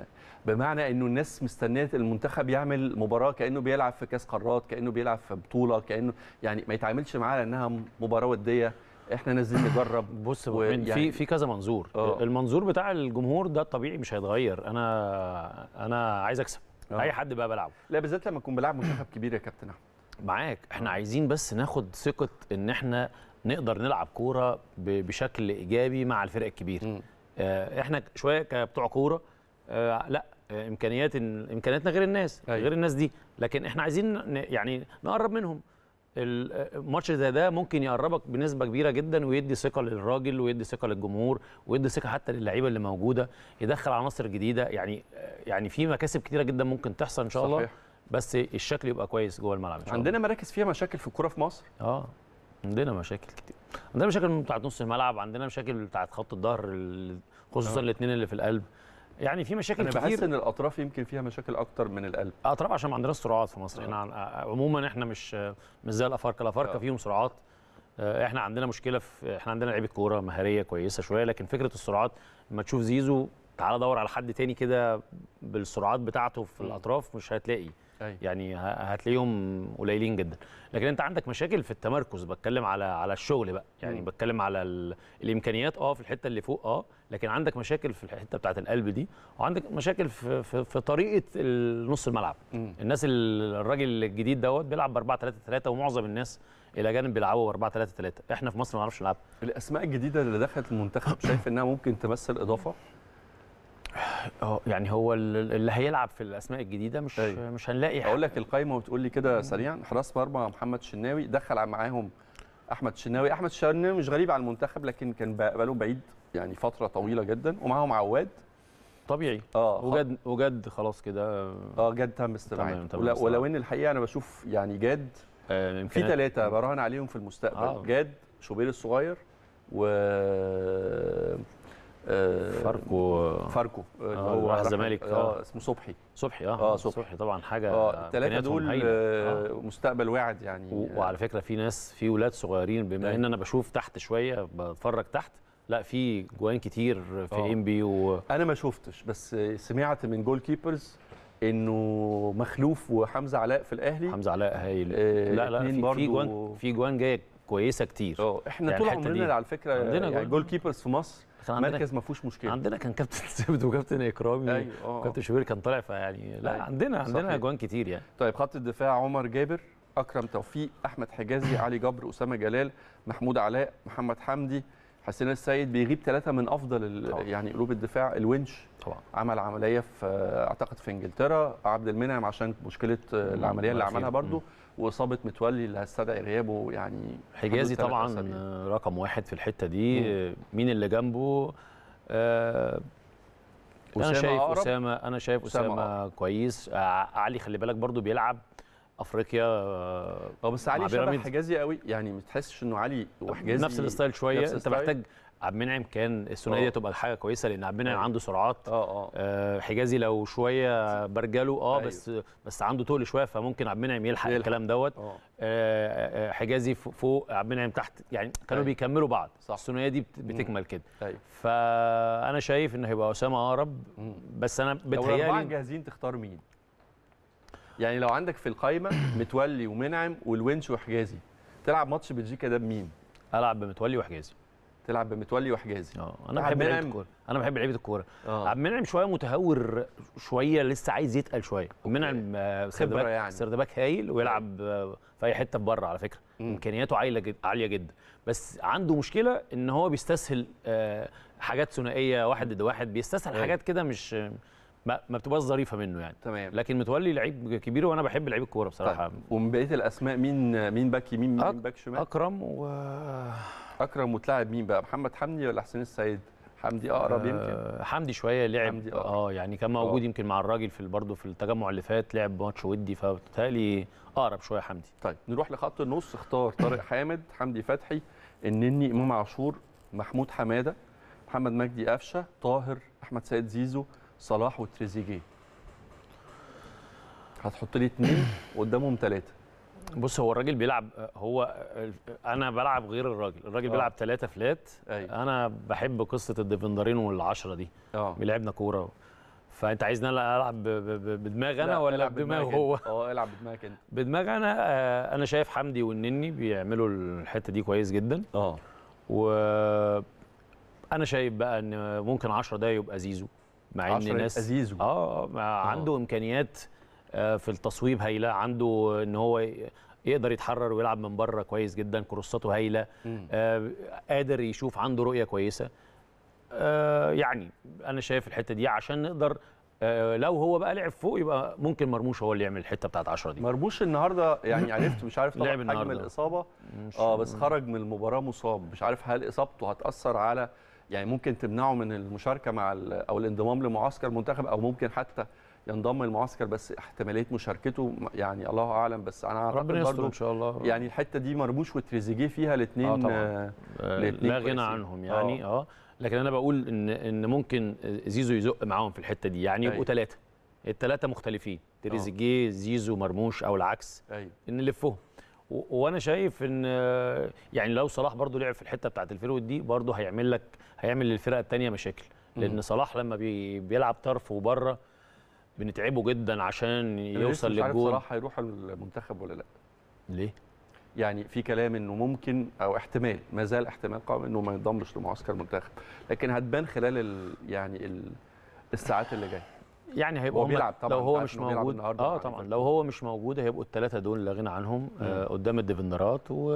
بمعنى انه الناس مستنيه المنتخب يعمل مباراه كانه بيلعب في كاس قارات كانه بيلعب في بطوله كانه يعني ما يتعاملش معاها لانها مباراه وديه احنا نازلين نجرب بص و... يعني في في كذا منظور أوه. المنظور بتاع الجمهور ده الطبيعي مش هيتغير انا انا عايز اكسب أوه. اي حد بقى بلعبه لا بالذات لما اكون بلعب منتخب كبير يا كابتن احمد معاك احنا آه. عايزين بس ناخد ثقه ان احنا نقدر نلعب كوره بشكل ايجابي مع الفرق الكبير آه، احنا شويه كبتوع كوره اه لا امكانيات امكانياتنا غير الناس أيوة. غير الناس دي لكن احنا عايزين يعني نقرب منهم الماتش زي ده, ده ممكن يقربك بنسبه كبيره جدا ويدي ثقه للراجل ويدي ثقه للجمهور ويدي ثقه حتى للعيبه اللي موجوده يدخل عناصر جديده يعني يعني في مكاسب كتيره جدا ممكن تحصل ان شاء الله صحيح. بس الشكل يبقى كويس جوه الملعب إن شاء عندنا مراكز فيها مشاكل في الكوره في مصر اه عندنا مشاكل كتير عندنا مشاكل بتاعت نص الملعب عندنا مشاكل بتاعت خط الظهر خصوصا آه. الاثنين اللي في القلب يعني في مشاكل أنا كتير انا بحس ان الاطراف يمكن فيها مشاكل اكتر من القلب اطراف عشان ما عندناش سرعات في مصر آه. احنا يعني عموما احنا مش مش زي الافارقه الافارقه آه. فيهم سرعات آه، احنا عندنا مشكله في احنا عندنا لعيبه كوره مهاريه كويسه شويه لكن فكره السرعات لما تشوف زيزو تعال دور على حد تاني كده بالسرعات بتاعته في الاطراف مش هتلاقي يعني هتلاقيهم قليلين جدا لكن انت عندك مشاكل في التمركز بتكلم على على الشغل بقى يعني بتكلم على الامكانيات اه في الحته اللي فوق اه لكن عندك مشاكل في الحته بتاعه القلب دي وعندك مشاكل في في, في طريقه نص الملعب الناس الراجل الجديد دوت بيلعب ب 4 3 3 ومعظم الناس الى جانب بيلعبوا ب 4 3 3 احنا في مصر ما نعرفش نلعب الاسماء الجديده اللي دخلت المنتخب شايف انها ممكن تمثل اضافه يعني هو اللي هيلعب في الاسماء الجديده مش أي. أيوه. مش هنلاقي اقول لك القايمه وتقول لي كده سريعا حراس مرمى محمد شناوي دخل معاهم احمد شناوي احمد شناوي مش غريب على المنتخب لكن كان بقاله بعيد يعني فتره طويله جدا ومعاهم عواد طبيعي اه وجد وجد خلاص كده اه جد تم استبعاده ولو ان الحقيقه انا بشوف يعني جد آه في ثلاثه براهن عليهم في المستقبل آه. جد شوبير الصغير و آه، فاركو فاركو آه، اللي آه، هو راح الزمالك اه اسمه صبحي صبحي اه, آه صبحي. صبحي طبعا حاجه اه الثلاثه دول آه مستقبل واعد يعني وعلى فكره في ناس في ولاد صغيرين بما ان انا بشوف تحت شويه بتفرج تحت لا في جوان كتير في ام بي و... انا ما شفتش بس سمعت من جول كيبرز انه مخلوف وحمزه علاء في الاهلي حمزه علاء هايل آه لا لا في, في جوان في جوان جايه كويسه كتير اه احنا يعني طول عمرنا على فكره يعني جول كيبرز في مصر كان عندنا مركز ما فيهوش مشكله عندنا كان كابتن ثابت وكابتن اكرامي أيوه. وكابتن آه، آه. شوير كان طالع فيعني لا أيوه. عندنا عندنا اجوان كتير يعني طيب خط الدفاع عمر جابر اكرم توفيق احمد حجازي علي جبر اسامه جلال محمود علاء محمد حمدي حسين السيد بيغيب ثلاثه من افضل يعني قلوب الدفاع الونش طبعا عمل عمليه في اعتقد في انجلترا عبد المنعم عشان مشكله آه، العمليه اللي عملها برضو مم. واصابه متولي اللي هستدعي غيابه يعني حجازي طبعا أسابيع. رقم واحد في الحته دي مم. مين اللي جنبه آه أنا شايف, أقرب. أسامة أنا شايف أسامة أسامة كويس آه، علي خلي بالك برضو بيلعب أفريقيا اه, آه، بس علي شبه حجازي قوي يعني ما تحسش إنه علي وحجازي نفس الستايل شوية نفس أنت محتاج عبد المنعم كان الثنائيه آه. تبقى حاجه كويسه لان عبد المنعم أيوه. عنده سرعات آه،, اه اه حجازي لو شويه برجله اه أيوه. بس بس عنده تقل شويه فممكن عبد المنعم يلحق الكلام دوت آه, آه، حجازي فوق عبد المنعم تحت يعني كانوا أيوه. بيكملوا بعض الثنائيه دي بتكمل كده أيوه. فانا شايف ان هيبقى اسامه اقرب بس انا بتهيألي لو جاهزين تختار مين؟ يعني لو عندك في القايمه متولي ومنعم والونش وحجازي تلعب ماتش بلجيكا ده بمين؟ العب بمتولي وحجازي تلعب بمتولي وحجازي اه انا بحب لعيبه الكوره انا بحب لعيبه الكوره آه. عبد آه، المنعم شويه متهور شويه لسه عايز يتقل شويه عبد المنعم سرد يعني. سردباك هايل ويلعب آه، في اي حته بره على فكره امكانياته عاليه جدا عاليه جدا بس عنده مشكله ان هو بيستسهل آه، حاجات ثنائيه واحد ضد واحد بيستسهل أيوه. حاجات كده مش ما, ما بتبقاش ظريفه منه يعني تمام لكن متولي لعيب كبير وانا بحب لعيب الكوره بصراحه طيب. ومن بقيه الاسماء مين مين باك يمين مين, أك... مين باك شمال اكرم و اكرم متلاعب مين بقى محمد حمدي ولا حسين السيد حمدي اقرب آه، يمكن حمدي شويه لعب حمدي اه يعني كان موجود أوه. يمكن مع الراجل في برضه في التجمع اللي فات لعب ماتش ودي فبالتالي اقرب شويه حمدي طيب نروح لخط النص اختار طارق حامد حمدي فتحي النني امام عاشور محمود حماده محمد مجدي قفشه طاهر احمد سيد زيزو صلاح وتريزيجيه هتحط لي اثنين قدامهم ثلاثه بص هو الراجل بيلعب هو انا بلعب غير الراجل الراجل آه. بيلعب ثلاثة فلات أيوة. انا بحب قصه الديفندرين والعشرة دي آه. بيلعبنا كوره فانت عايزني العب بدماغ انا ولا بدماغ هو اه العب بدماغك انت بدماغ انا آه، انا شايف حمدي والنني بيعملوا الحته دي كويس جدا اه و انا شايف بقى ان ممكن 10 ده يبقى زيزو مع ان الناس زيزو اه, آه، عنده امكانيات في التصويب هايله عنده ان هو يقدر يتحرر ويلعب من بره كويس جدا كروساته هايله آه قادر يشوف عنده رؤيه كويسه آه يعني انا شايف الحته دي عشان نقدر آه لو هو بقى لعب فوق يبقى ممكن مرموش هو اللي يعمل الحته بتاعت 10 دي مرموش النهارده يعني عرفت مش عارف طبعا حجم الاصابه اه بس خرج من المباراه مصاب مش عارف هل اصابته هتاثر على يعني ممكن تمنعه من المشاركه مع او الانضمام لمعسكر منتخب او ممكن حتى ينضم المعسكر بس احتماليه مشاركته يعني الله اعلم بس انا اعتقد ربنا يستر ان شاء الله يعني الحته دي مرموش وتريزيجيه فيها الاثنين آه طبعا آه، آه، لا غنى عنهم يعني اه, آه. لكن انا بقول ان ان ممكن زيزو يزق معاهم في الحته دي يعني يبقوا أيوة. ثلاثه الثلاثه مختلفين تريزيجيه آه. زيزو مرموش او العكس أيوه. نلفهم وانا شايف ان يعني لو صلاح برضو لعب في الحته بتاعت الفيرود دي برضو هيعمل لك هيعمل للفرقه الثانيه مشاكل لان صلاح لما بي بيلعب طرف وبره بنتعبه جدا عشان يوصل للجول مش عارف صراحه هيروح المنتخب ولا لا ليه؟ يعني في كلام انه ممكن او احتمال ما زال احتمال قائم انه ما ينضمش لمعسكر المنتخب لكن هتبان خلال ال يعني ال الساعات اللي جايه يعني هيبقى هو بيلعب طبعا لو هو مش موجود اه طبعا لو هو مش موجود هيبقوا الثلاثه دول لا غنى عنهم آه قدام الديفندرات و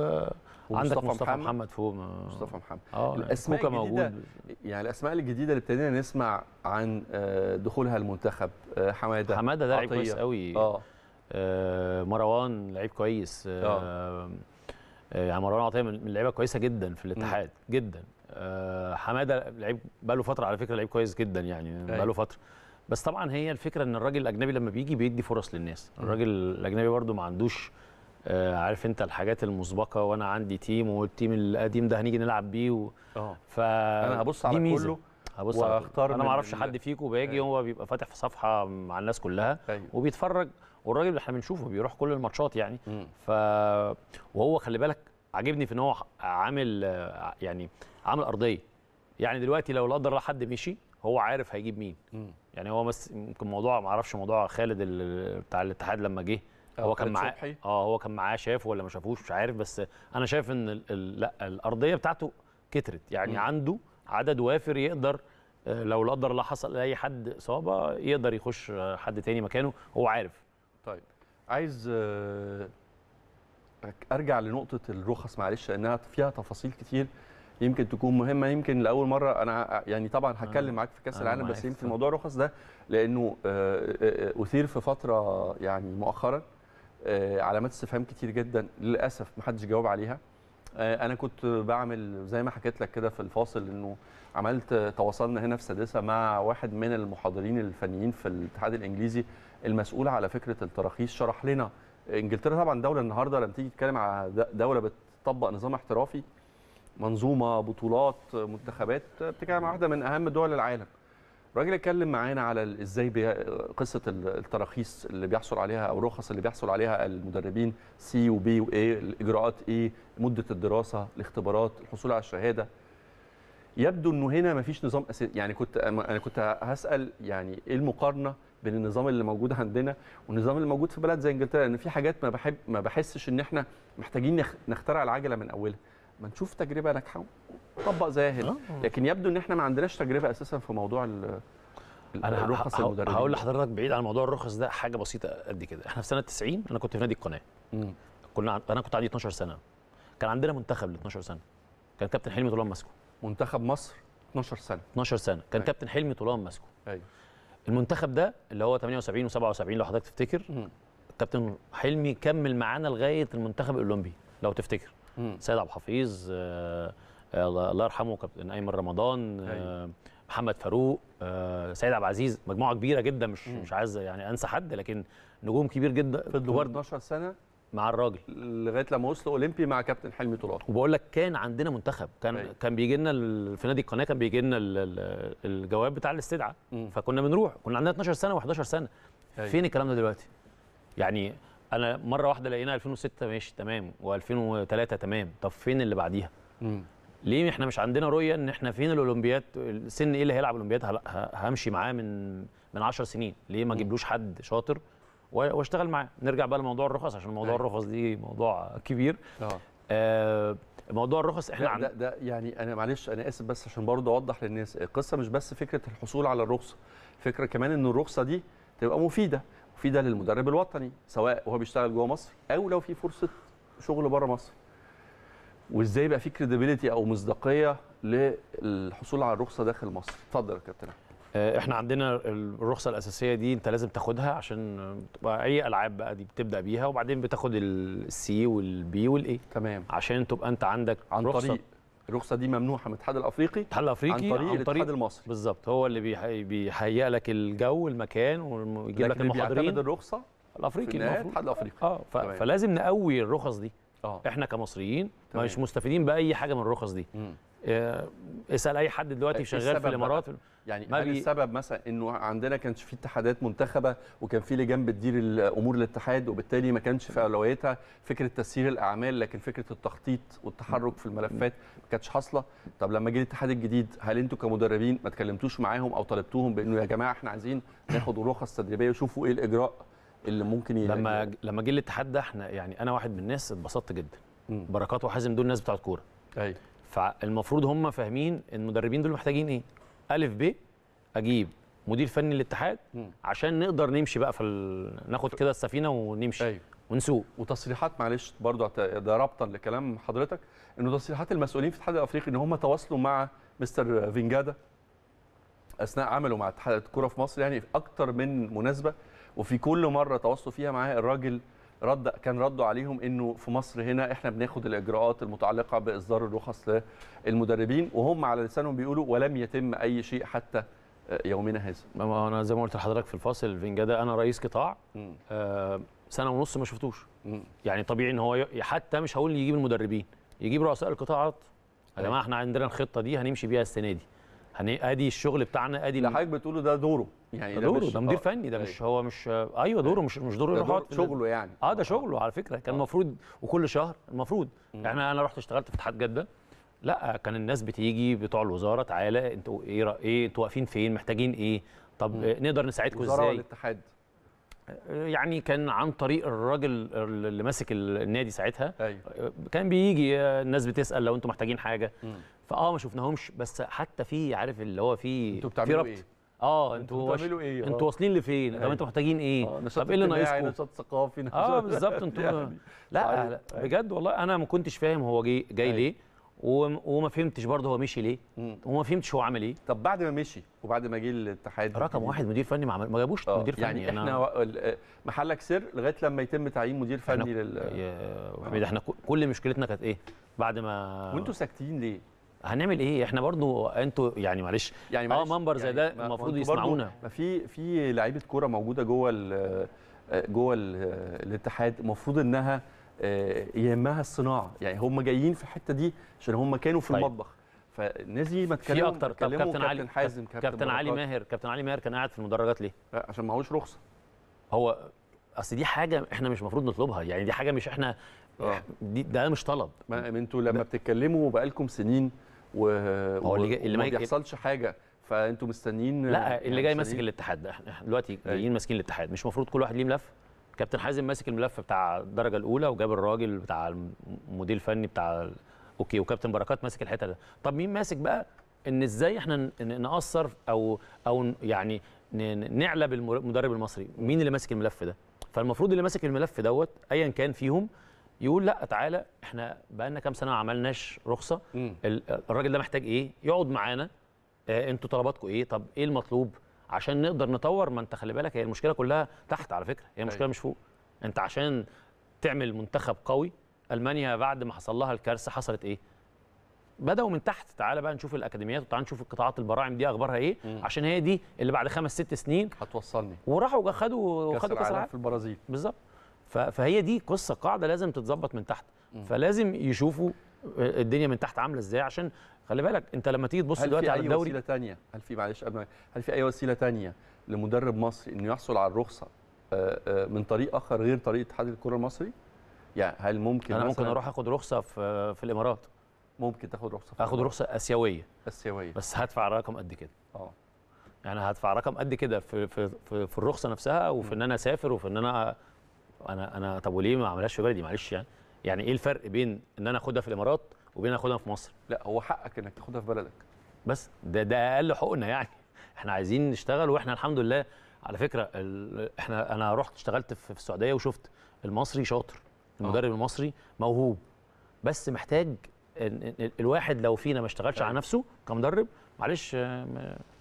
عندك مصطفى, مصطفى محمد, محمد فوق مصطفى محمد اه الاسماء الجديدة موجود يعني الاسماء الجديده اللي ابتدينا نسمع عن آه، دخولها المنتخب آه، حماده حماده ده لعيب كويس قوي آه. اه مروان لعيب كويس اه يعني مروان عطيه من اللعيبه كويسه جدا في الاتحاد م. جدا حماده لعيب بقى له فتره على فكره لعيب كويس جدا يعني أيوه. بقى له فتره بس طبعا هي الفكره ان الراجل الاجنبي لما بيجي بيدي فرص للناس الراجل الاجنبي برده ما عندوش آه، عارف انت الحاجات المسبقه وانا عندي تيم والتيم القديم ده هنيجي نلعب بيه و... اه ف انا هبص على ميزة. كله هبص واختار انا ما اعرفش حد فيكم باجي ايوه. هو بيبقى فاتح في صفحه مع الناس كلها أيوه. وبيتفرج والراجل اللي احنا بنشوفه بيروح كل الماتشات يعني م. ف وهو خلي بالك عاجبني في ان هو عامل يعني عامل ارضيه يعني دلوقتي لو لا قدر الله حد مشي هو عارف هيجيب مين م. يعني هو بس يمكن موضوع ما اعرفش موضوع خالد بتاع الاتحاد لما جه هو كان معاه اه هو كان معاه شافه ولا ما شافوش مش عارف بس انا شايف ان الـ الـ لا الارضيه بتاعته كترت يعني م. عنده عدد وافر يقدر آه، لو لا قدر الله حصل لاي حد اصابه يقدر يخش آه، حد تاني مكانه هو عارف طيب عايز آه، ارجع لنقطه الرخص معلش لانها فيها تفاصيل كتير يمكن تكون مهمه يمكن لاول مره انا يعني طبعا هتكلم معاك في كاس العالم بس يمكن موضوع الرخص ده لانه اثير في فتره يعني مؤخرا آه، علامات استفهام كتير جدا للاسف محدش جاوب عليها آه، انا كنت بعمل زي ما حكيت لك كده في الفاصل انه عملت تواصلنا هنا في سادسه مع واحد من المحاضرين الفنيين في الاتحاد الانجليزي المسؤول على فكره التراخيص شرح لنا انجلترا طبعا دوله النهارده لما تيجي تتكلم على دوله بتطبق نظام احترافي منظومه بطولات منتخبات بتتكلم واحده من اهم دول العالم الراجل اتكلم معانا على ازاي قصه التراخيص اللي بيحصل عليها او الرخص اللي بيحصل عليها المدربين سي وبي وايه الاجراءات ايه مده الدراسه الاختبارات الحصول على الشهاده يبدو انه هنا مفيش نظام يعني كنت انا كنت هسال يعني ايه المقارنه بين النظام اللي موجود عندنا والنظام اللي موجود في بلد زي انجلترا لان في حاجات ما بحب ما بحسش ان احنا محتاجين نخترع العجله من اولها ما نشوف تجربه ناجحه طبق زاهد آه. لكن يبدو ان احنا ما عندناش تجربه اساسا في موضوع انا الرخص المدربين هقول لحضرتك بعيد عن موضوع الرخص ده حاجه بسيطه قد كده احنا في سنه 90 انا كنت في نادي القناه كنا انا كنت عندي 12 سنه كان عندنا منتخب ل 12 سنه كان كابتن حلمي طولان ماسكه منتخب مصر 12 سنه 12 سنه كان أيوه. كابتن حلمي طولان ماسكه ايوه المنتخب ده اللي هو 78 و77 لو حضرتك تفتكر كابتن حلمي كمل معانا لغايه المنتخب الاولمبي لو تفتكر سيد عبد الحفيظ آه آه، الله يرحمه كابتن ايمن رمضان آه، أيوة. محمد فاروق آه، سيد عبد العزيز مجموعه كبيره جدا مش م. مش عايز يعني انسى حد لكن نجوم كبير جدا فضلوا 12 سنه مع الراجل لغايه لما وصل اولمبي مع كابتن حلمي طلال وبقول لك كان عندنا منتخب كان أيوة. كان بيجي لنا في نادي القناه كان بيجي لنا الجواب بتاع الاستدعاء فكنا بنروح كنا عندنا 12 سنه و11 سنه أيوة. فين الكلام ده دلوقتي يعني انا مره واحده لقينا 2006 ماشي تمام و2003 تمام طب فين اللي بعديها مم. ليه احنا مش عندنا رؤيه ان احنا فين الاولمبيات السن ايه اللي هيلعب اولمبيات همشي معاه من من 10 سنين ليه ما اجيبلوش حد شاطر واشتغل معاه نرجع بقى لموضوع الرخص عشان موضوع أيوه. الرخص دي موضوع كبير اه, آه موضوع الرخص احنا ده, ده يعني انا معلش انا اسف بس عشان برضه اوضح للناس القصه مش بس فكره الحصول على الرخصه فكره كمان ان الرخصه دي تبقى مفيده مفيده للمدرب الوطني سواء وهو بيشتغل جوه مصر او لو في فرصه شغل بره مصر وازاي يبقى في كريديبيليتي او مصداقيه للحصول على الرخصه داخل مصر اتفضل يا كابتن آه، احنا عندنا الرخصه الاساسيه دي انت لازم تاخدها عشان تبقى اي العاب بقى دي بتبدا بيها وبعدين بتاخد السي والبي والاي تمام عشان تبقى انت عندك عن رخصة طريق الرخصه دي ممنوحه من الاتحاد الافريقي الاتحاد الافريقي عن طريق, عن طريق الاتحاد المصري بالظبط هو اللي بيهيئ بيحي... لك الجو المكان ويجيب لك المحاضرين الرخصه الافريقي المفروض الاتحاد الافريقي اه ف... فلازم نقوي الرخص دي أوه. احنا كمصريين طبعاً. مش مستفيدين باي حاجه من الرخص دي مم. آه، اسال اي حد دلوقتي إيه شغال في الامارات يعني ما بي... السبب مثلا انه عندنا كانش في اتحادات منتخبه وكان في لجان بتدير الامور الاتحاد وبالتالي ما كانش في اولوياتها فكره تسيير الاعمال لكن فكره التخطيط والتحرك في الملفات ما كانتش حاصله طب لما جه الاتحاد الجديد هل انتوا كمدربين ما تكلمتوش معاهم او طلبتوهم بانه يا جماعه احنا عايزين ناخد رخص تدريبيه وشوفوا ايه الاجراء اللي ممكن يلاقي. لما يعني. لما جه الاتحاد ده احنا يعني انا واحد من الناس اتبسطت جدا مم. بركات وحازم دول ناس بتوع كوره ايوه فالمفروض هم فاهمين المدربين دول محتاجين ايه الف ب اجيب مدير فني للاتحاد عشان نقدر نمشي بقى في ناخد كده السفينه ونمشي أيوه. ونسوق وتصريحات معلش برضو ده ربطا لكلام حضرتك انه تصريحات المسؤولين في الاتحاد الافريقي ان هم تواصلوا مع مستر فينجادا اثناء عمله مع اتحاد الكره في مصر يعني في اكتر من مناسبه وفي كل مره تواصلوا فيها معاه الراجل رد كان رده عليهم انه في مصر هنا احنا بناخد الاجراءات المتعلقه باصدار الرخص للمدربين وهم على لسانهم بيقولوا ولم يتم اي شيء حتى يومنا هذا ما انا زي ما قلت لحضرتك في الفاصل فينجادا انا رئيس قطاع آه سنه ونص ما شفتوش يعني طبيعي ان هو حتى مش هقول يجيب المدربين يجيب رؤساء القطاعات يا جماعه احنا عندنا الخطه دي هنمشي بيها السنه دي ادي الشغل بتاعنا ادي اللي حضرتك بتقوله ده دوره يعني ده, دوره ده مدير آه، فني ده مش أيوه. هو مش آه، ايوه دوره مش مش دوره يروح شغله يعني اه ده شغله على فكره كان آه. المفروض وكل شهر المفروض يعني انا رحت اشتغلت في اتحاد جده لا كان الناس بتيجي بتوع الوزاره تعالى انتوا ايه ايه انتوا واقفين فين محتاجين ايه طب مم. نقدر نساعدكم ازاي وزاره الاتحاد يعني كان عن طريق الراجل اللي ماسك النادي ساعتها أيوة. كان بيجي الناس بتسال لو انتوا محتاجين حاجه فاه ما شفناهمش بس حتى في عارف اللي هو في انتوا بتعملوا ايه اه انتوا بتعملوا ايه انتوا آه. واصلين لفين طب أيوه. انتوا محتاجين ايه آه، طب ايه اللي ناقصكم نشاط ثقافي اه بالظبط انتوا يعني. لا, لا طيب، طيب. بجد والله انا ما كنتش فاهم هو جاي جاي أيوه. ليه وما فهمتش برضه هو مشي ليه وما فهمتش هو عمل ايه طب بعد ما مشي وبعد ما جه الاتحاد رقم واحد مدير فني ما, ما جابوش آه، مدير يعني فني يعني احنا محلك سر لغايه لما يتم تعيين مدير فني لل يا حميد احنا كل مشكلتنا كانت ايه بعد ما وانتوا ساكتين ليه هنعمل ايه احنا برضو انتوا يعني معلش يعني اه منبر زي يعني ده المفروض يسمعونا ما في في لعيبه كوره موجوده جوه جوه الاتحاد المفروض انها آه، يهمها الصناعه يعني هم جايين في الحته دي عشان هم كانوا في طيب. المطبخ فالناس دي ما تكلموا في اكتر طب كابتن علي حازم كابتن, كابتن علي ماهر كابتن علي ماهر كان قاعد في المدرجات ليه؟ عشان ما هوش رخصه هو اصل دي حاجه احنا مش المفروض نطلبها يعني دي حاجه مش احنا آه. ده مش طلب ما انتوا لما بتتكلموا بقالكم سنين و... هو اللي, جاي... اللي ما إيه؟ بيحصلش حاجه فانتوا مستنيين لا اللي يعني جاي ماسك الاتحاد احنا دلوقتي أيوه. جايين ماسكين الاتحاد مش المفروض كل واحد ليه ملف كابتن حازم ماسك الملف بتاع الدرجه الاولى وجاب الراجل بتاع المدير الفني بتاع اوكي وكابتن بركات ماسك الحته ده طب مين ماسك بقى ان ازاي احنا ناثر او او يعني نعلب المدرب المصري مين اللي ماسك الملف ده فالمفروض اللي ماسك الملف دوت ايا كان فيهم يقول لا تعالى احنا بقالنا كام سنه ما عملناش رخصه الراجل ده محتاج ايه يقعد معانا اه انتوا طلباتكم ايه طب ايه المطلوب عشان نقدر نطور ما انت خلي بالك هي المشكله كلها تحت على فكره هي المشكله أيوه. مش فوق انت عشان تعمل منتخب قوي المانيا بعد ما حصل لها الكارثه حصلت ايه بداوا من تحت تعالى بقى نشوف الاكاديميات وتعالى نشوف القطاعات البراعم دي اخبارها ايه مم. عشان هي دي اللي بعد خمس ست سنين هتوصلني وراحوا خدوا خدوا كاس العالم في البرازيل بالظبط فهي دي قصه قاعده لازم تتظبط من تحت فلازم يشوفوا آه، الدنيا من تحت عامله ازاي عشان خلي بالك انت لما تيجي تبص دلوقتي على الدوري هل في اي وسيله ثانيه هل في معلش قبل هل في اي وسيله ثانيه لمدرب مصري انه يحصل على الرخصه آه، آه، من طريق اخر غير طريق اتحاد الكره المصري يعني هل ممكن انا ممكن اروح اخد رخصه في في الامارات ممكن تاخد رخصه في اخد رخصه اسيويه اسيويه بس هدفع رقم قد كده اه يعني هدفع رقم قد كده في في, في الرخصه نفسها وفي ان انا اسافر وفي ان انا انا انا طب وليه ما عملهاش في بلدي معلش يعني يعني ايه الفرق بين ان انا اخدها في الامارات وبين اخدها في مصر لا هو حقك انك تاخدها في بلدك بس ده ده اقل حقوقنا يعني احنا عايزين نشتغل واحنا الحمد لله على فكره احنا انا رحت اشتغلت في السعوديه وشفت المصري شاطر آه. المدرب المصري موهوب بس محتاج الواحد لو فينا ما اشتغلش على نفسه كمدرب معلش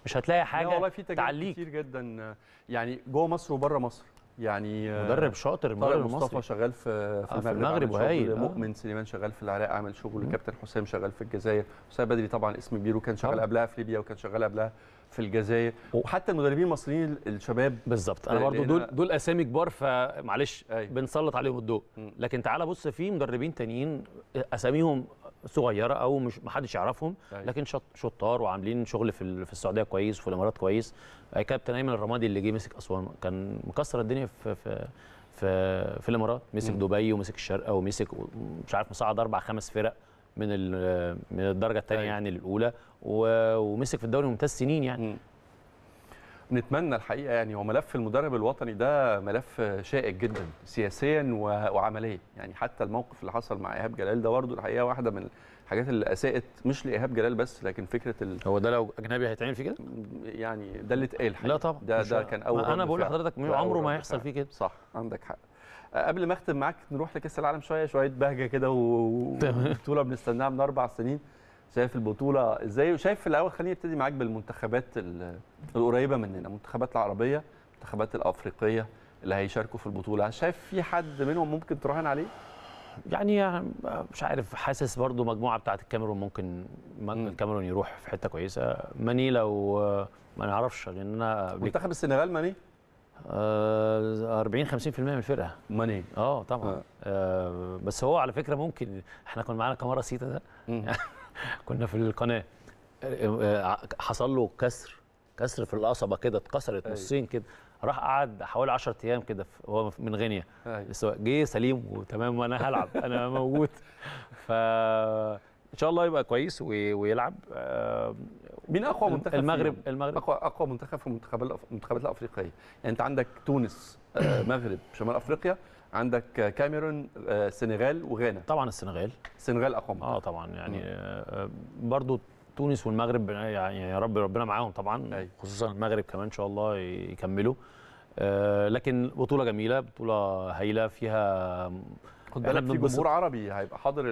مش هتلاقي حاجه تعليق والله في تجارب كتير جدا يعني جوه مصر وبره مصر يعني آه، مدرب شاطر المدرب مصطفى شغال في في آه، المغرب, المغرب وهايل آه. مؤمن سليمان شغال في العراق عمل شغل كابتن حسام شغال في الجزائر حسام بدري طبعا اسم كبير وكان شغال قبلها في ليبيا وكان شغال قبلها في الجزائر وحتى المدربين المصريين الشباب بالظبط انا برضو دول دول اسامي كبار فمعلش أيوه. بنسلط عليهم الضوء لكن تعال بص في مدربين تانيين اساميهم صغيره او مش محدش يعرفهم أيوة. لكن شطار وعاملين شغل في في السعوديه كويس وفي الامارات كويس آه، كابتن ايمن الرمادي اللي جه مسك اسوان كان مكسر الدنيا في في في, في الامارات مسك دبي ومسك الشرقه ومسك مش عارف مصعد اربع خمس فرق من من الدرجه الثانيه أيوة. يعني الاولى ومسك في الدوري الممتاز سنين يعني نتمنى الحقيقه يعني هو ملف المدرب الوطني ده ملف شائك جدا سياسيا وعمليا يعني حتى الموقف اللي حصل مع ايهاب جلال ده برضه الحقيقه واحده من الحاجات اللي اساءت مش لايهاب جلال بس لكن فكره ال... هو ده لو اجنبي هيتعمل فيه كده؟ يعني ده اللي اتقال لا طبعا ده ده كان اول انا بقول لحضرتك عمره ما هيحصل فيه كده صح عندك حق قبل ما اختم معاك نروح لكاس العالم شويه شويه بهجه كده وبطوله بنستناها من اربع سنين شايف البطوله ازاي وشايف في الاول خليني ابتدي معاك بالمنتخبات القريبه مننا المنتخبات العربيه المنتخبات الافريقيه اللي هيشاركوا في البطوله شايف في حد منهم ممكن تراهن عليه يعني مش عارف حاسس برضو مجموعه بتاعه الكاميرون ممكن الكاميرون يروح في حته كويسه ماني لو ما نعرفش لان انا منتخب السنغال ماني 40 آه، 50% من الفرقه ماني اه طبعا آه. آه بس هو على فكره ممكن احنا كنا معانا كاميرا سيتا ده كنا في القناه آه، حصل له كسر كسر في القصبه كده اتكسرت أيوه. نصين كده راح قعد حوالي 10 ايام كده هو من غينيا أيوه. جه سليم وتمام وانا هلعب انا موجود ف ان شاء الله يبقى كويس ويلعب مين اقوى منتخب المغرب فيهم. المغرب اقوى اقوى منتخب في المنتخبات الافريقيه يعني انت عندك تونس آه، مغرب شمال افريقيا عندك كاميرون السنغال آه، وغانا طبعا السنغال السنغال اقوى اه طبعا يعني آه، آه، برضو تونس والمغرب يعني يا رب ربنا معاهم طبعا أي. خصوصا المغرب كمان ان شاء الله يكملوا لكن بطوله جميله بطوله هايله فيها خد يعني بالك في جمهور عربي هيبقى حاضر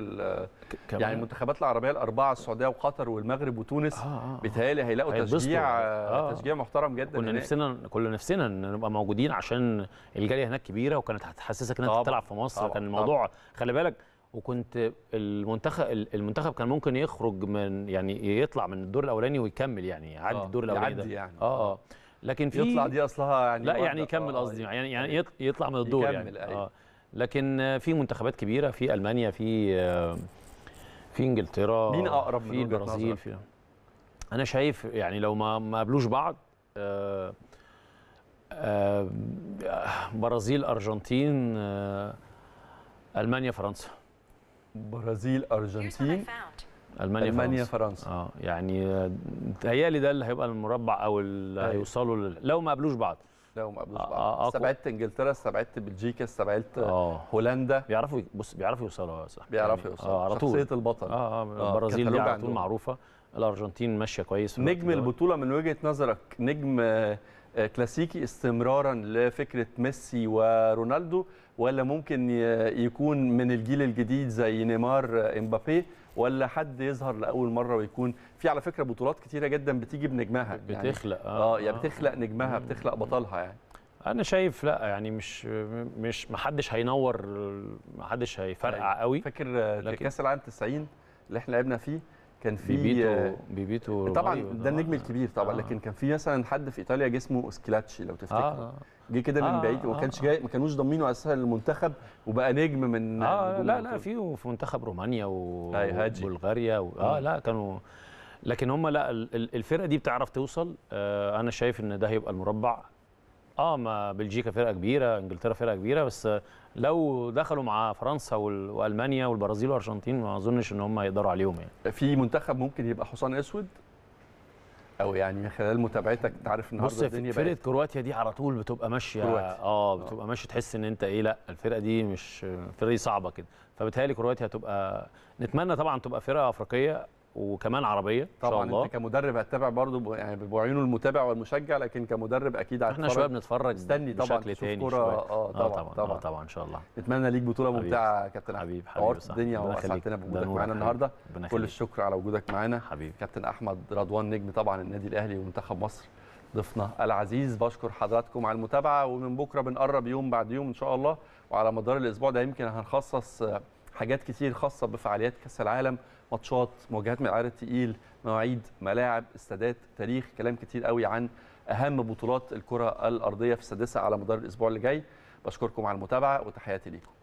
يعني المنتخبات العربيه الاربعه السعوديه وقطر والمغرب وتونس آه آه, آه. بيتهيألي هيلاقوا تشجيع آه تشجيع محترم جدا كنا نفسنا كنا نفسنا نبقى موجودين عشان الجاليه هناك كبيره وكانت هتحسسك ان انت بتلعب في مصر طبعا كان الموضوع طبعا خلي بالك وكنت المنتخب المنتخب كان ممكن يخرج من يعني يطلع من الدور الاولاني ويكمل يعني يعدي آه، الدور الاولاني يعدي يعني اه اه لكن في يطلع دي اصلها يعني لا يعني يكمل آه، قصدي يعني يعني, يعني يطلع من الدور يعني أيوه. آه لكن في منتخبات كبيره في المانيا في آه، في انجلترا مين اقرب في البرازيل في انا شايف يعني لو ما ما قابلوش بعض آه، آه، برازيل ارجنتين المانيا فرنسا برازيل ارجنتين المانيا المانيا فرنسا, فرنسا. اه يعني تهيألي ده اللي هيبقى المربع او اللي أيوه. هيوصلوا لو ما قابلوش بعض شفناه قبل آه آه استبعدت انجلترا استبعدت بلجيكا استبعدت آه. هولندا بيعرفوا بص بيعرفوا يوصلوا يا صاحبي بيعرفوا يعني يوصلوا آه، طول شخصيه البطل اه اه البرازيل آه، دي على طول معروفه الارجنتين ماشيه كويس نجم البطوله من وجهه نظرك نجم كلاسيكي استمرارا لفكره ميسي ورونالدو ولا ممكن يكون من الجيل الجديد زي نيمار امبابي ولا حد يظهر لاول مره ويكون في على فكره بطولات كتيره جدا بتيجي بنجمها يعني بتخلق اه, آه يعني بتخلق نجمها بتخلق بطلها يعني انا شايف لا يعني مش مش ما حدش هينور ما حدش هيفرقع أيوة. قوي فاكر كاس العالم 90 اللي احنا لعبنا فيه كان في بيبيتو آه، بيبيتو طبعا ده النجم آه. الكبير طبعا آه. لكن كان في مثلا حد في ايطاليا جسمه اسكلاتشي لو تفتكر آه آه. جه كده من آه بعيد آه، وما كانش آه جاي ما كانوش ضامنينه اساسا المنتخب وبقى نجم من آه لا لا في في منتخب رومانيا وبلغاريا و... اه لا كانوا لكن هم لا الفرقه دي بتعرف توصل آه انا شايف ان ده هيبقى المربع اه ما بلجيكا فرقه كبيره انجلترا فرقه كبيره بس لو دخلوا مع فرنسا والمانيا والبرازيل والارجنتين ما اظنش ان هم هيقدروا عليهم يعني في منتخب ممكن يبقى حصان اسود او يعني من خلال متابعتك انت عارف النهارده الدنيا فرقه كرواتيا دي على طول بتبقى ماشيه آه،, اه بتبقى ماشيه تحس ان انت ايه لا الفرقه دي مش الفرقه دي صعبه كده فبتهيالي كرواتيا هتبقى نتمنى طبعا تبقى فرقه افريقيه وكمان عربيه ان شاء الله طبعا انت كمدرب هتتابع برضه يعني بعيون المتابع والمشجع لكن كمدرب اكيد هتتفرج احنا شويه بنتفرج استني طبعا بشكل تاني كرة اه طبعا آه، طبعا آه، طبعا, طبعا ان شاء الله نتمنى ليك بطوله ممتعه يا كابتن حبيب حبيب آه، حبيب الدنيا واسعدتنا بوجودك معانا النهارده كل الشكر على وجودك معانا حبيبي كابتن احمد رضوان نجم طبعا النادي الاهلي ومنتخب مصر ضيفنا العزيز بشكر حضراتكم على المتابعه ومن بكره بنقرب يوم بعد يوم ان شاء الله وعلى مدار الاسبوع ده يمكن هنخصص حاجات كتير خاصه بفعاليات كاس العالم ماتشات مواجهات من العيار التقيل مواعيد ملاعب استادات تاريخ كلام كتير قوي عن اهم بطولات الكره الارضيه في السادسه على مدار الاسبوع اللي جاي بشكركم على المتابعه وتحياتي ليكم